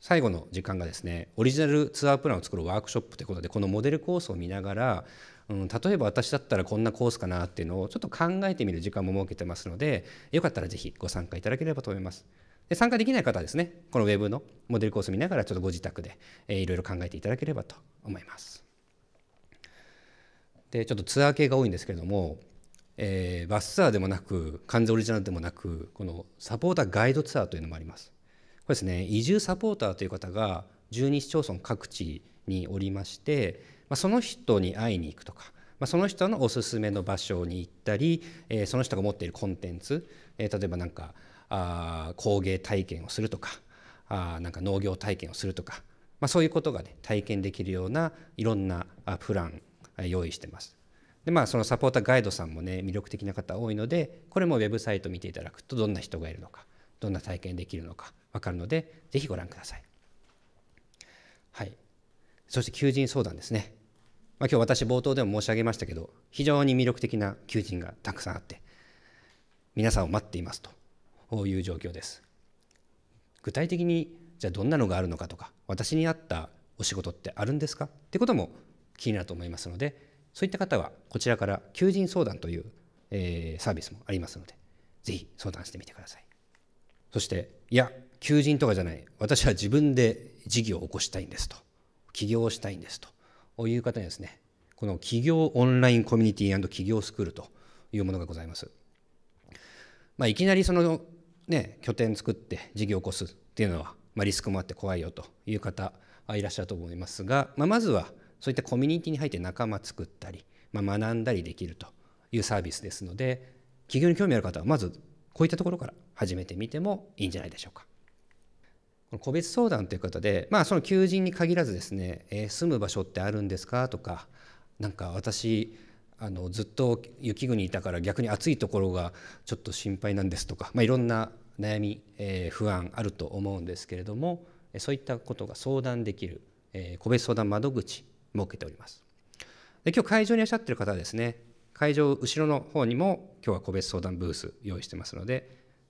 最後の時間がですねオリジナルツアープランを作るワークショップということでこのモデルコースを見ながら、うん、例えば私だったらこんなコースかなっていうのをちょっと考えてみる時間も設けてますのでよかったら是非ご参加いただければと思います。で参加できない方はですねこのウェブのモデルコースを見ながらちょっとご自宅で、えー、いろいろ考えていただければと思います。でちょっとツアー系が多いんですけれどもえー、バスツアーでもなく完全オリジナルでもなくこのサポーターガイドツアーというのもありますそうですね移住サポーターという方が12市町村各地におりまして、まあ、その人に会いに行くとか、まあ、その人のおすすめの場所に行ったり、えー、その人が持っているコンテンツ、えー、例えば何かあ工芸体験をするとかあなんか農業体験をするとか、まあ、そういうことが、ね、体験できるようないろんなプラン用意してます。でまあそのサポーターガイドさんもね魅力的な方多いのでこれもウェブサイト見ていただくとどんな人がいるのかどんな体験できるのか分かるのでぜひご覧ください。はい、そして求人相談ですね。まあ、今日私冒頭でも申し上げましたけど非常に魅力的な求人がたくさんあって皆さんを待っていますという状況です。具体的にじゃあどんなのがあるのかとか私に合ったお仕事ってあるんですかってことも気になると思いますのでそういった方はこちらから求人相談という、えー、サービスもありますのでぜひ相談してみてください。そして、いや、求人とかじゃない。私は自分で事業を起こしたいんですと。起業したいんですという方にですね、この企業オンラインコミュニティ企業スクールというものがございます。まあ、いきなりその、ね、拠点作って事業を起こすっていうのは、まあ、リスクもあって怖いよという方いらっしゃると思いますが、まあ、まずはそういったコミュニティに入って仲間作ったり、まあ、学んだりできるというサービスですので企業に興味ある方はまずこういったところから始めてみてもいいんじゃないでしょうか。個別相談ということで、まあ、その求人に限らずですね、えー、住む場所ってあるんですかとか何か私あのずっと雪国いたから逆に暑いところがちょっと心配なんですとか、まあ、いろんな悩み、えー、不安あると思うんですけれどもそういったことが相談できる、えー、個別相談窓口設けております。で今日会場にいらっしゃってる方はですね会場後ろの方にも今日は個別相談ブース用意してますので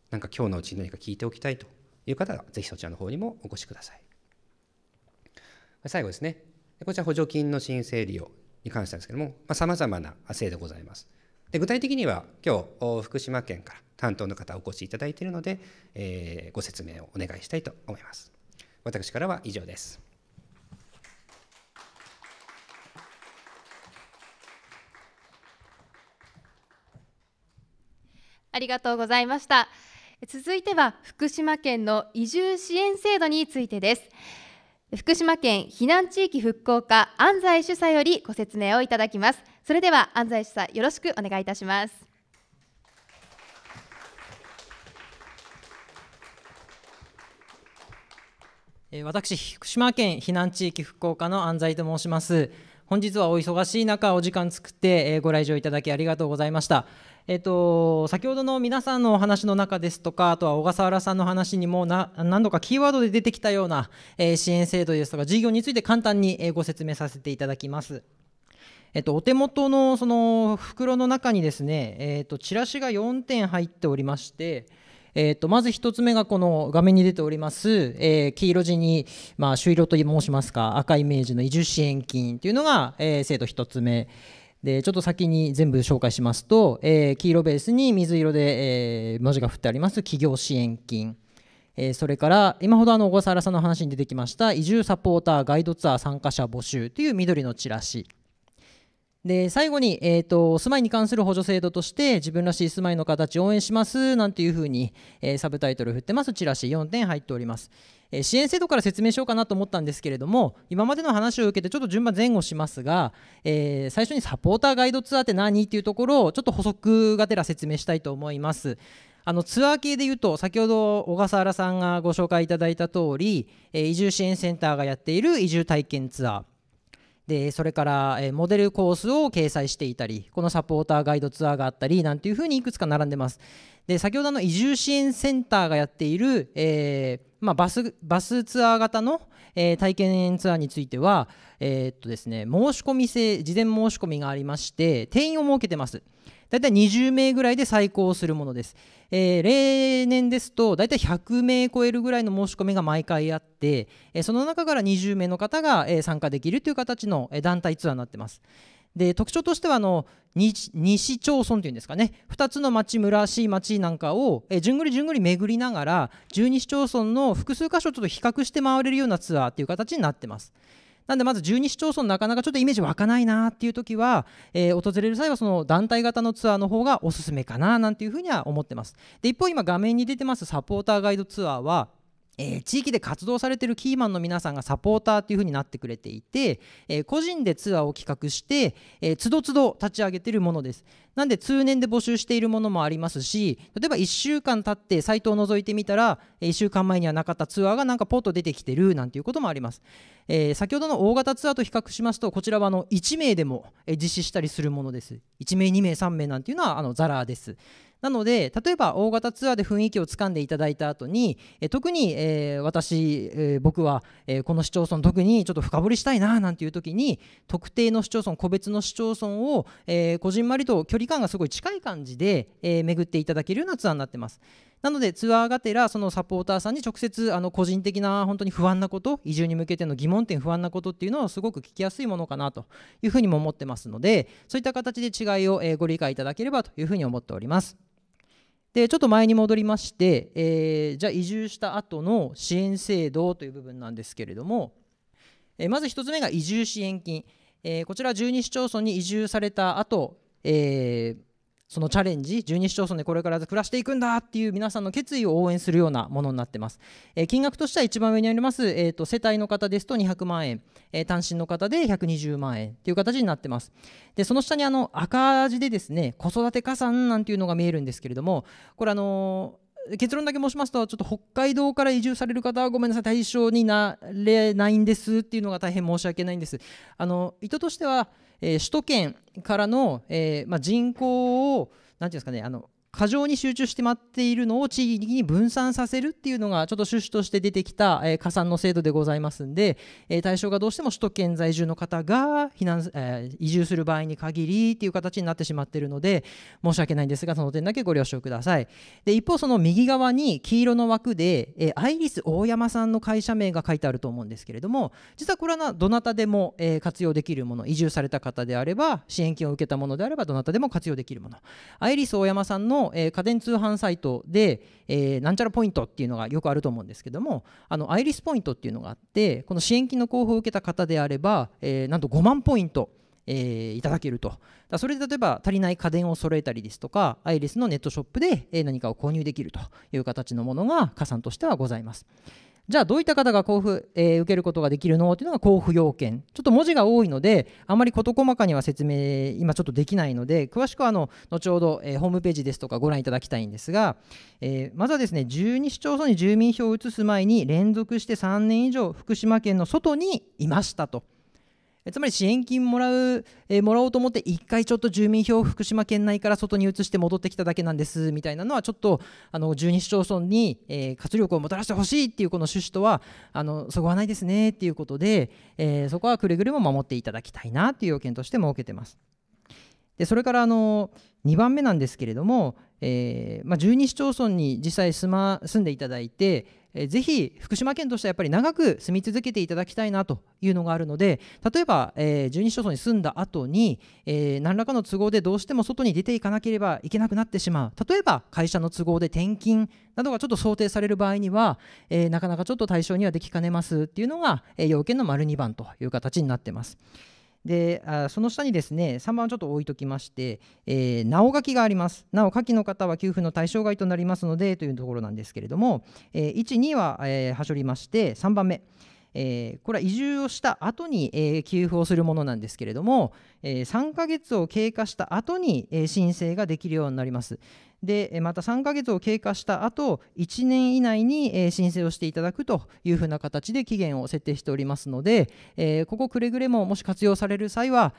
なんか今日のうちに何か聞いておきたいという方はぜひそちらの方にもお越しください最後ですねこちら補助金の申請利用に関してですけどもさまざ、あ、まな制度ございますで具体的には今日福島県から担当の方お越しいただいているので、えー、ご説明をお願いしたいと思います私からは以上ですありがとうございました続いては福島県の移住支援制度についてです福島県避難地域復興課安西主査よりご説明をいただきますそれでは安西主査よろしくお願いいたします私福島県避難地域復興課の安西と申します本日はお忙しい中お時間作ってご来場いただきありがとうございましたえっと、先ほどの皆さんのお話の中ですとか、あとは小笠原さんの話にも何度かキーワードで出てきたような、えー、支援制度ですとか、事業について簡単にご説明させていただきます。えっと、お手元のその袋の中にですね、えっと、チラシが4点入っておりまして、えとまず1つ目がこの画面に出ております、えー、黄色地に、まあ、朱色と申しますか赤いイメージの移住支援金というのが、えー、制度1つ目。でちょっと先に全部紹介しますと、えー、黄色ベースに水色で、えー、文字が振ってあります企業支援金、えー、それから今ほどあの小笠原さんの話に出てきました移住サポーターガイドツアー参加者募集という緑のチラシで最後に、えーと、住まいに関する補助制度として自分らしい住まいの形を応援しますなんていうふうに、えー、サブタイトル振ってますチラシ4点入っております、え支援制度から説明しようかなと思ったんですけれども今までの話を受けてちょっと順番前後しますが、えー、最初にサポーターガイドツアーって何っていうところをちょっと補足がてら説明したいと思います。あのツアー系でいうと先ほど小笠原さんがご紹介いただいた通り、えー、移住支援センターがやっている移住体験ツアーでそれからモデルコースを掲載していたりこのサポーターガイドツアーがあったりなんていうふうにいくつか並んでますで先ほどの移住支援センターがやっている、えー、まあ、バスバスツアー型の、えー、体験ツアーについては、えー、っとですね、申し込み制事前申し込みがありまして定員を設けてます大体20名ぐらいで再考するものです。えー、例年ですと大体100名超えるぐらいの申し込みが毎回あって、えー、その中から20名の方が、えー、参加できるという形の、えー、団体ツアーになってます。で特徴としてはあの西町村というんですかね2つの町村市町なんかをえ順繰り順繰り巡りながら12市町村の複数箇所ちょっと比較して回れるようなツアーという形になってます。なんでまず12市町村なかなかちょっとイメージ湧かないなっていう時は、えー、訪れる際はその団体型のツアーの方がおすすめかななんていうふうには思ってます。で一方今画面に出てますサポーターガイドツアーはえー、地域で活動されているキーマンの皆さんがサポーターという風になってくれていて、えー、個人でツアーを企画して、えー、つどつど立ち上げているものですなんで通年で募集しているものもありますし例えば1週間経ってサイトを覗いてみたら1週間前にはなかったツアーがなんかポッと出てきてるなんていうこともあります、えー、先ほどの大型ツアーと比較しますとこちらはあの1名でも実施したりするものです1名2名3名なんていうのはあのザラですなので例えば大型ツアーで雰囲気をつかんでいただいた後に、え特に、えー、私、えー、僕は、えこの市町村特にちょっと深掘りしたいななんていう時に特定の市町村個別の市町村を、えこじんまりと距離感がすごい近い感じで、え巡っていただけるようなツアーになってます。なのでツアーがてらそのサポーターさんに直接あの個人的な本当に不安なこと移住に向けての疑問点不安なことっていうのをすごく聞きやすいものかなというふうにも思ってますのでそういった形で違いをご理解いただければというふうに思っております。ちょっと前に戻りまして、えー、じゃあ移住した後の支援制度という部分なんですけれども、えー、まず1つ目が移住支援金、えー、こちら12市町村に移住された後、えーそのチャレンジ12市町村でこれから暮らしていくんだっていう皆さんの決意を応援するようなものになってます、えー、金額としては一番上にあります、えーと、世帯の方ですと200万円、えー、単身の方で120万円っていう形になってますでその下にあの赤字でですね子育て加算なんていうのが見えるんですけれどもこれあのー結論だけ申しますと、ちょっと北海道から移住される方はごめんなさい、対象になれないんですっていうのが大変申し訳ないんです。あの意図としては、えー、首都圏からの、えーまあ、人口を、なんていうんですかね、あの過剰に集中してまっているのを地域に分散させるっていうのがちょっと趣旨として出てきた、えー、加算の制度でございますんで、えー、対象がどうしても首都圏在住の方が避難、えー、移住する場合に限りっていう形になってしまっているので申し訳ないんですがその点だけご了承くださいで一方その右側に黄色の枠で、えアイリス大山さんの会社名が書いてあると思うんですけれども実はこれはどなたでも、え活用できるもの移住された方であれば支援金を受けたものであればどなたでも活用できるものアイリス大山さんのえー、家電通販サイトで、えー、なんちゃらポイントっていうのがよくあると思うんですけどもあのアイリスポイントっていうのがあってこの支援金の交付を受けた方であれば、えー、なんと5万ポイントえー、いただけると。だそれで例えば足りない家電を揃えたりですとか、アイリスのネットショップで何かを購入できるという形のものが加算としてはございます。じゃあどういった方が交付、えー、受けることができるのっていうのが交付要件ちょっと文字が多いのであまり事細かには説明今ちょっとできないので詳しくはあの後ほど、えー、ホームページですとかご覧いただきたいんですが、えー、まずはですね12市町村に住民票を移す前に連続して3年以上福島県の外にいましたとつまり支援金もらう、えー、もらおうと思って1回ちょっと住民票を福島県内から外に移して戻ってきただけなんですみたいなのはちょっとあの12市町村に、えー、活力をもたらしてほしいっていうこの趣旨とはあのそこはないですねっていうことで、えー、そこはくれぐれも守っていただきたいなという要件として設けてます。でそれからあの2番目なんですけれども、えーまあ、12市町村に実際住,、ま、住んでいただいて、ぜひ福島県としてはやっぱり長く住み続けていただきたいなというのがあるので例えば、えー、12村に住んだ後に、えー、何らかの都合でどうしても外に出ていかなければいけなくなってしまう例えば会社の都合で転勤などがちょっと想定される場合には、えー、なかなかちょっと対象にはできかねますというのが、え要件の丸2番という形になっています。であその下にですね3番ちょっと置いときまして、えー、なお書きがありますなお書きの方は給付の対象外となりますのでというところなんですけれども、えー、12は、えー、はしょりまして3番目えー、これは移住をした後に、えー、給付をするものなんですけれども、えー、3ヶ月を経過した後に、えー、申請ができるようになります。でまた3ヶ月を経過した後1年以内に申請をしていただくというふうな形で期限を設定しておりますのでここくれぐれももし活用される際は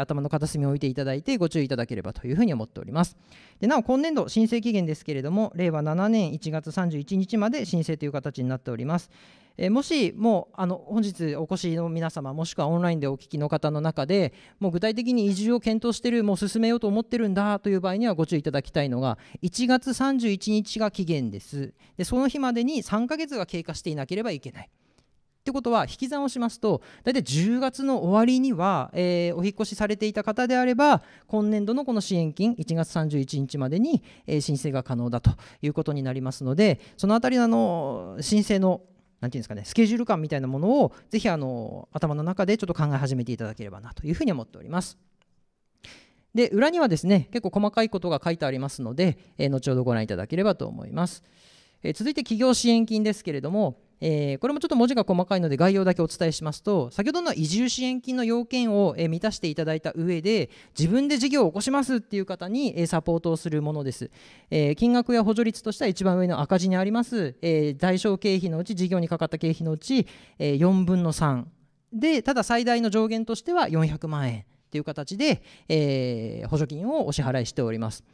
頭の片隅を置いていただいてご注意いただければというふうに思っておりますでなお今年度申請期限ですけれども令和7年1月31日まで申請という形になっておりますえもしもうあの本日お越しの皆様もしくはオンラインでお聞きの方の中でもう具体的に移住を検討しているもう進めようと思ってるんだという場合にはご注意いただきたいのが1月31日が期限ですでその日までに3ヶ月が経過していなければいけないってことは引き算をしますと大体10月の終わりには、えー、お引越しされていた方であれば今年度のこの支援金1月31日までに、えー、申請が可能だということになりますのでそのあたりの申請のなんていうんですかね、スケジュール感みたいなものをぜひあの頭の中でちょっと考え始めていただければなというふうに思っております。で裏にはですね結構細かいことが書いてありますので、えー、後ほどご覧いただければと思います、えー、続いて企業支援金ですけれども、えー、これもちょっと文字が細かいので概要だけお伝えしますと先ほどの移住支援金の要件を、え満たしていただいた上で自分で事業を起こしますっていう方に、えサポートをするものです、え金額や補助率としては一番上の赤字にあります、え代償経費のうち事業にかかった経費のうち、え4分の3でただ最大の上限としては400万円っていう形で、えー、補助金をお支払いしております。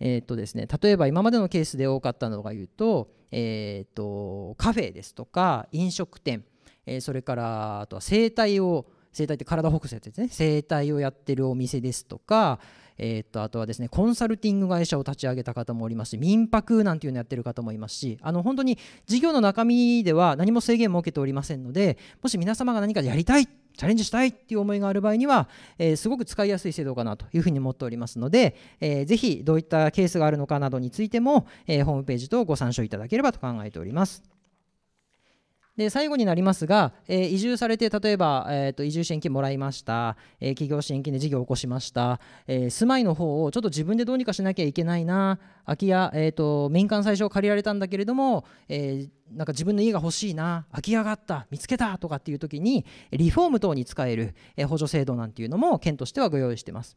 えーとですね、例えば今までのケースで多かったのが言うと,、えーと、とカフェですとか飲食店、えー、それからあとは整体を整体って体ほぐすですね整体をやってるお店ですとか、えーと、とあとはですねコンサルティング会社を立ち上げた方もおりますし民泊なんていうのやってる方もいますしあの本当に事業の中身では何も制限を設けておりませんのでもし皆様が何かやりたいチャレンジしたいっていう思いがある場合には、えすごく使いやすい制度かなというふうに思っておりますので、えー、ぜひどういったケースがあるのかなどについても、えホームページとご参照いただければと考えております。で最後になりますが、えー、移住されて例えば、えーと、移住支援金もらいました、えー、企業支援金で事業を起こしました、えー、住まいの方をちょっと自分でどうにかしなきゃいけないな空き家、えーと、民間最初借りられたんだけれども、えなんか自分の家が欲しいな空き家があった見つけたとかっていう時にリフォーム等に使える、え補助制度なんていうのも県としてはご用意してます。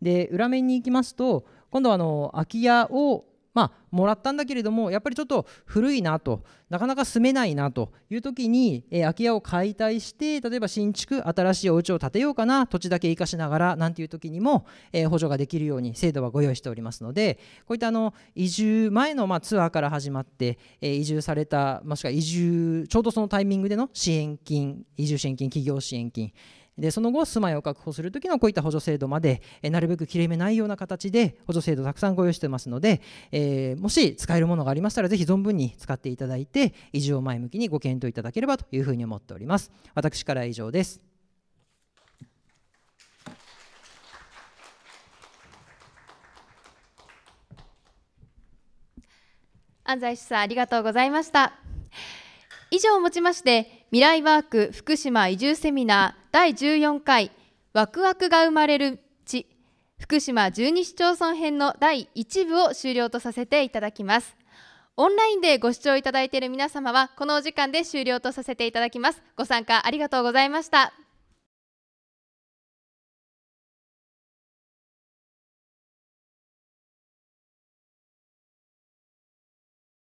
で裏面に行きますと今度はあの空き家をまあ、もらったんだけれどもやっぱりちょっと古いなとなかなか住めないなという時に、えー、空き家を解体して例えば新築新しいお家を建てようかな土地だけ生かしながらなんていう時にも、えー、補助ができるように制度はご用意しておりますのでこういったあの移住前の、まあ、ツアーから始まって、えー、移住されたもしくは移住ちょうどそのタイミングでの支援金移住支援金企業支援金でその後住まいを確保する時のこういった補助制度まで、えなるべく切れ目ないような形で補助制度たくさんご用意してますので、えー、もし使えるものがありましたらぜひ存分に使っていただいて移住を前向きにご検討いただければというふうに思っております私から以上です安西さんありがとうございました以上をもちまして未来ワーク福島移住セミナー第14回ワクワクが生まれる地福島12市町村編の第1部を終了とさせていただきますオンラインでご視聴いただいている皆様はこのお時間で終了とさせていただきますご参加ありがとうございました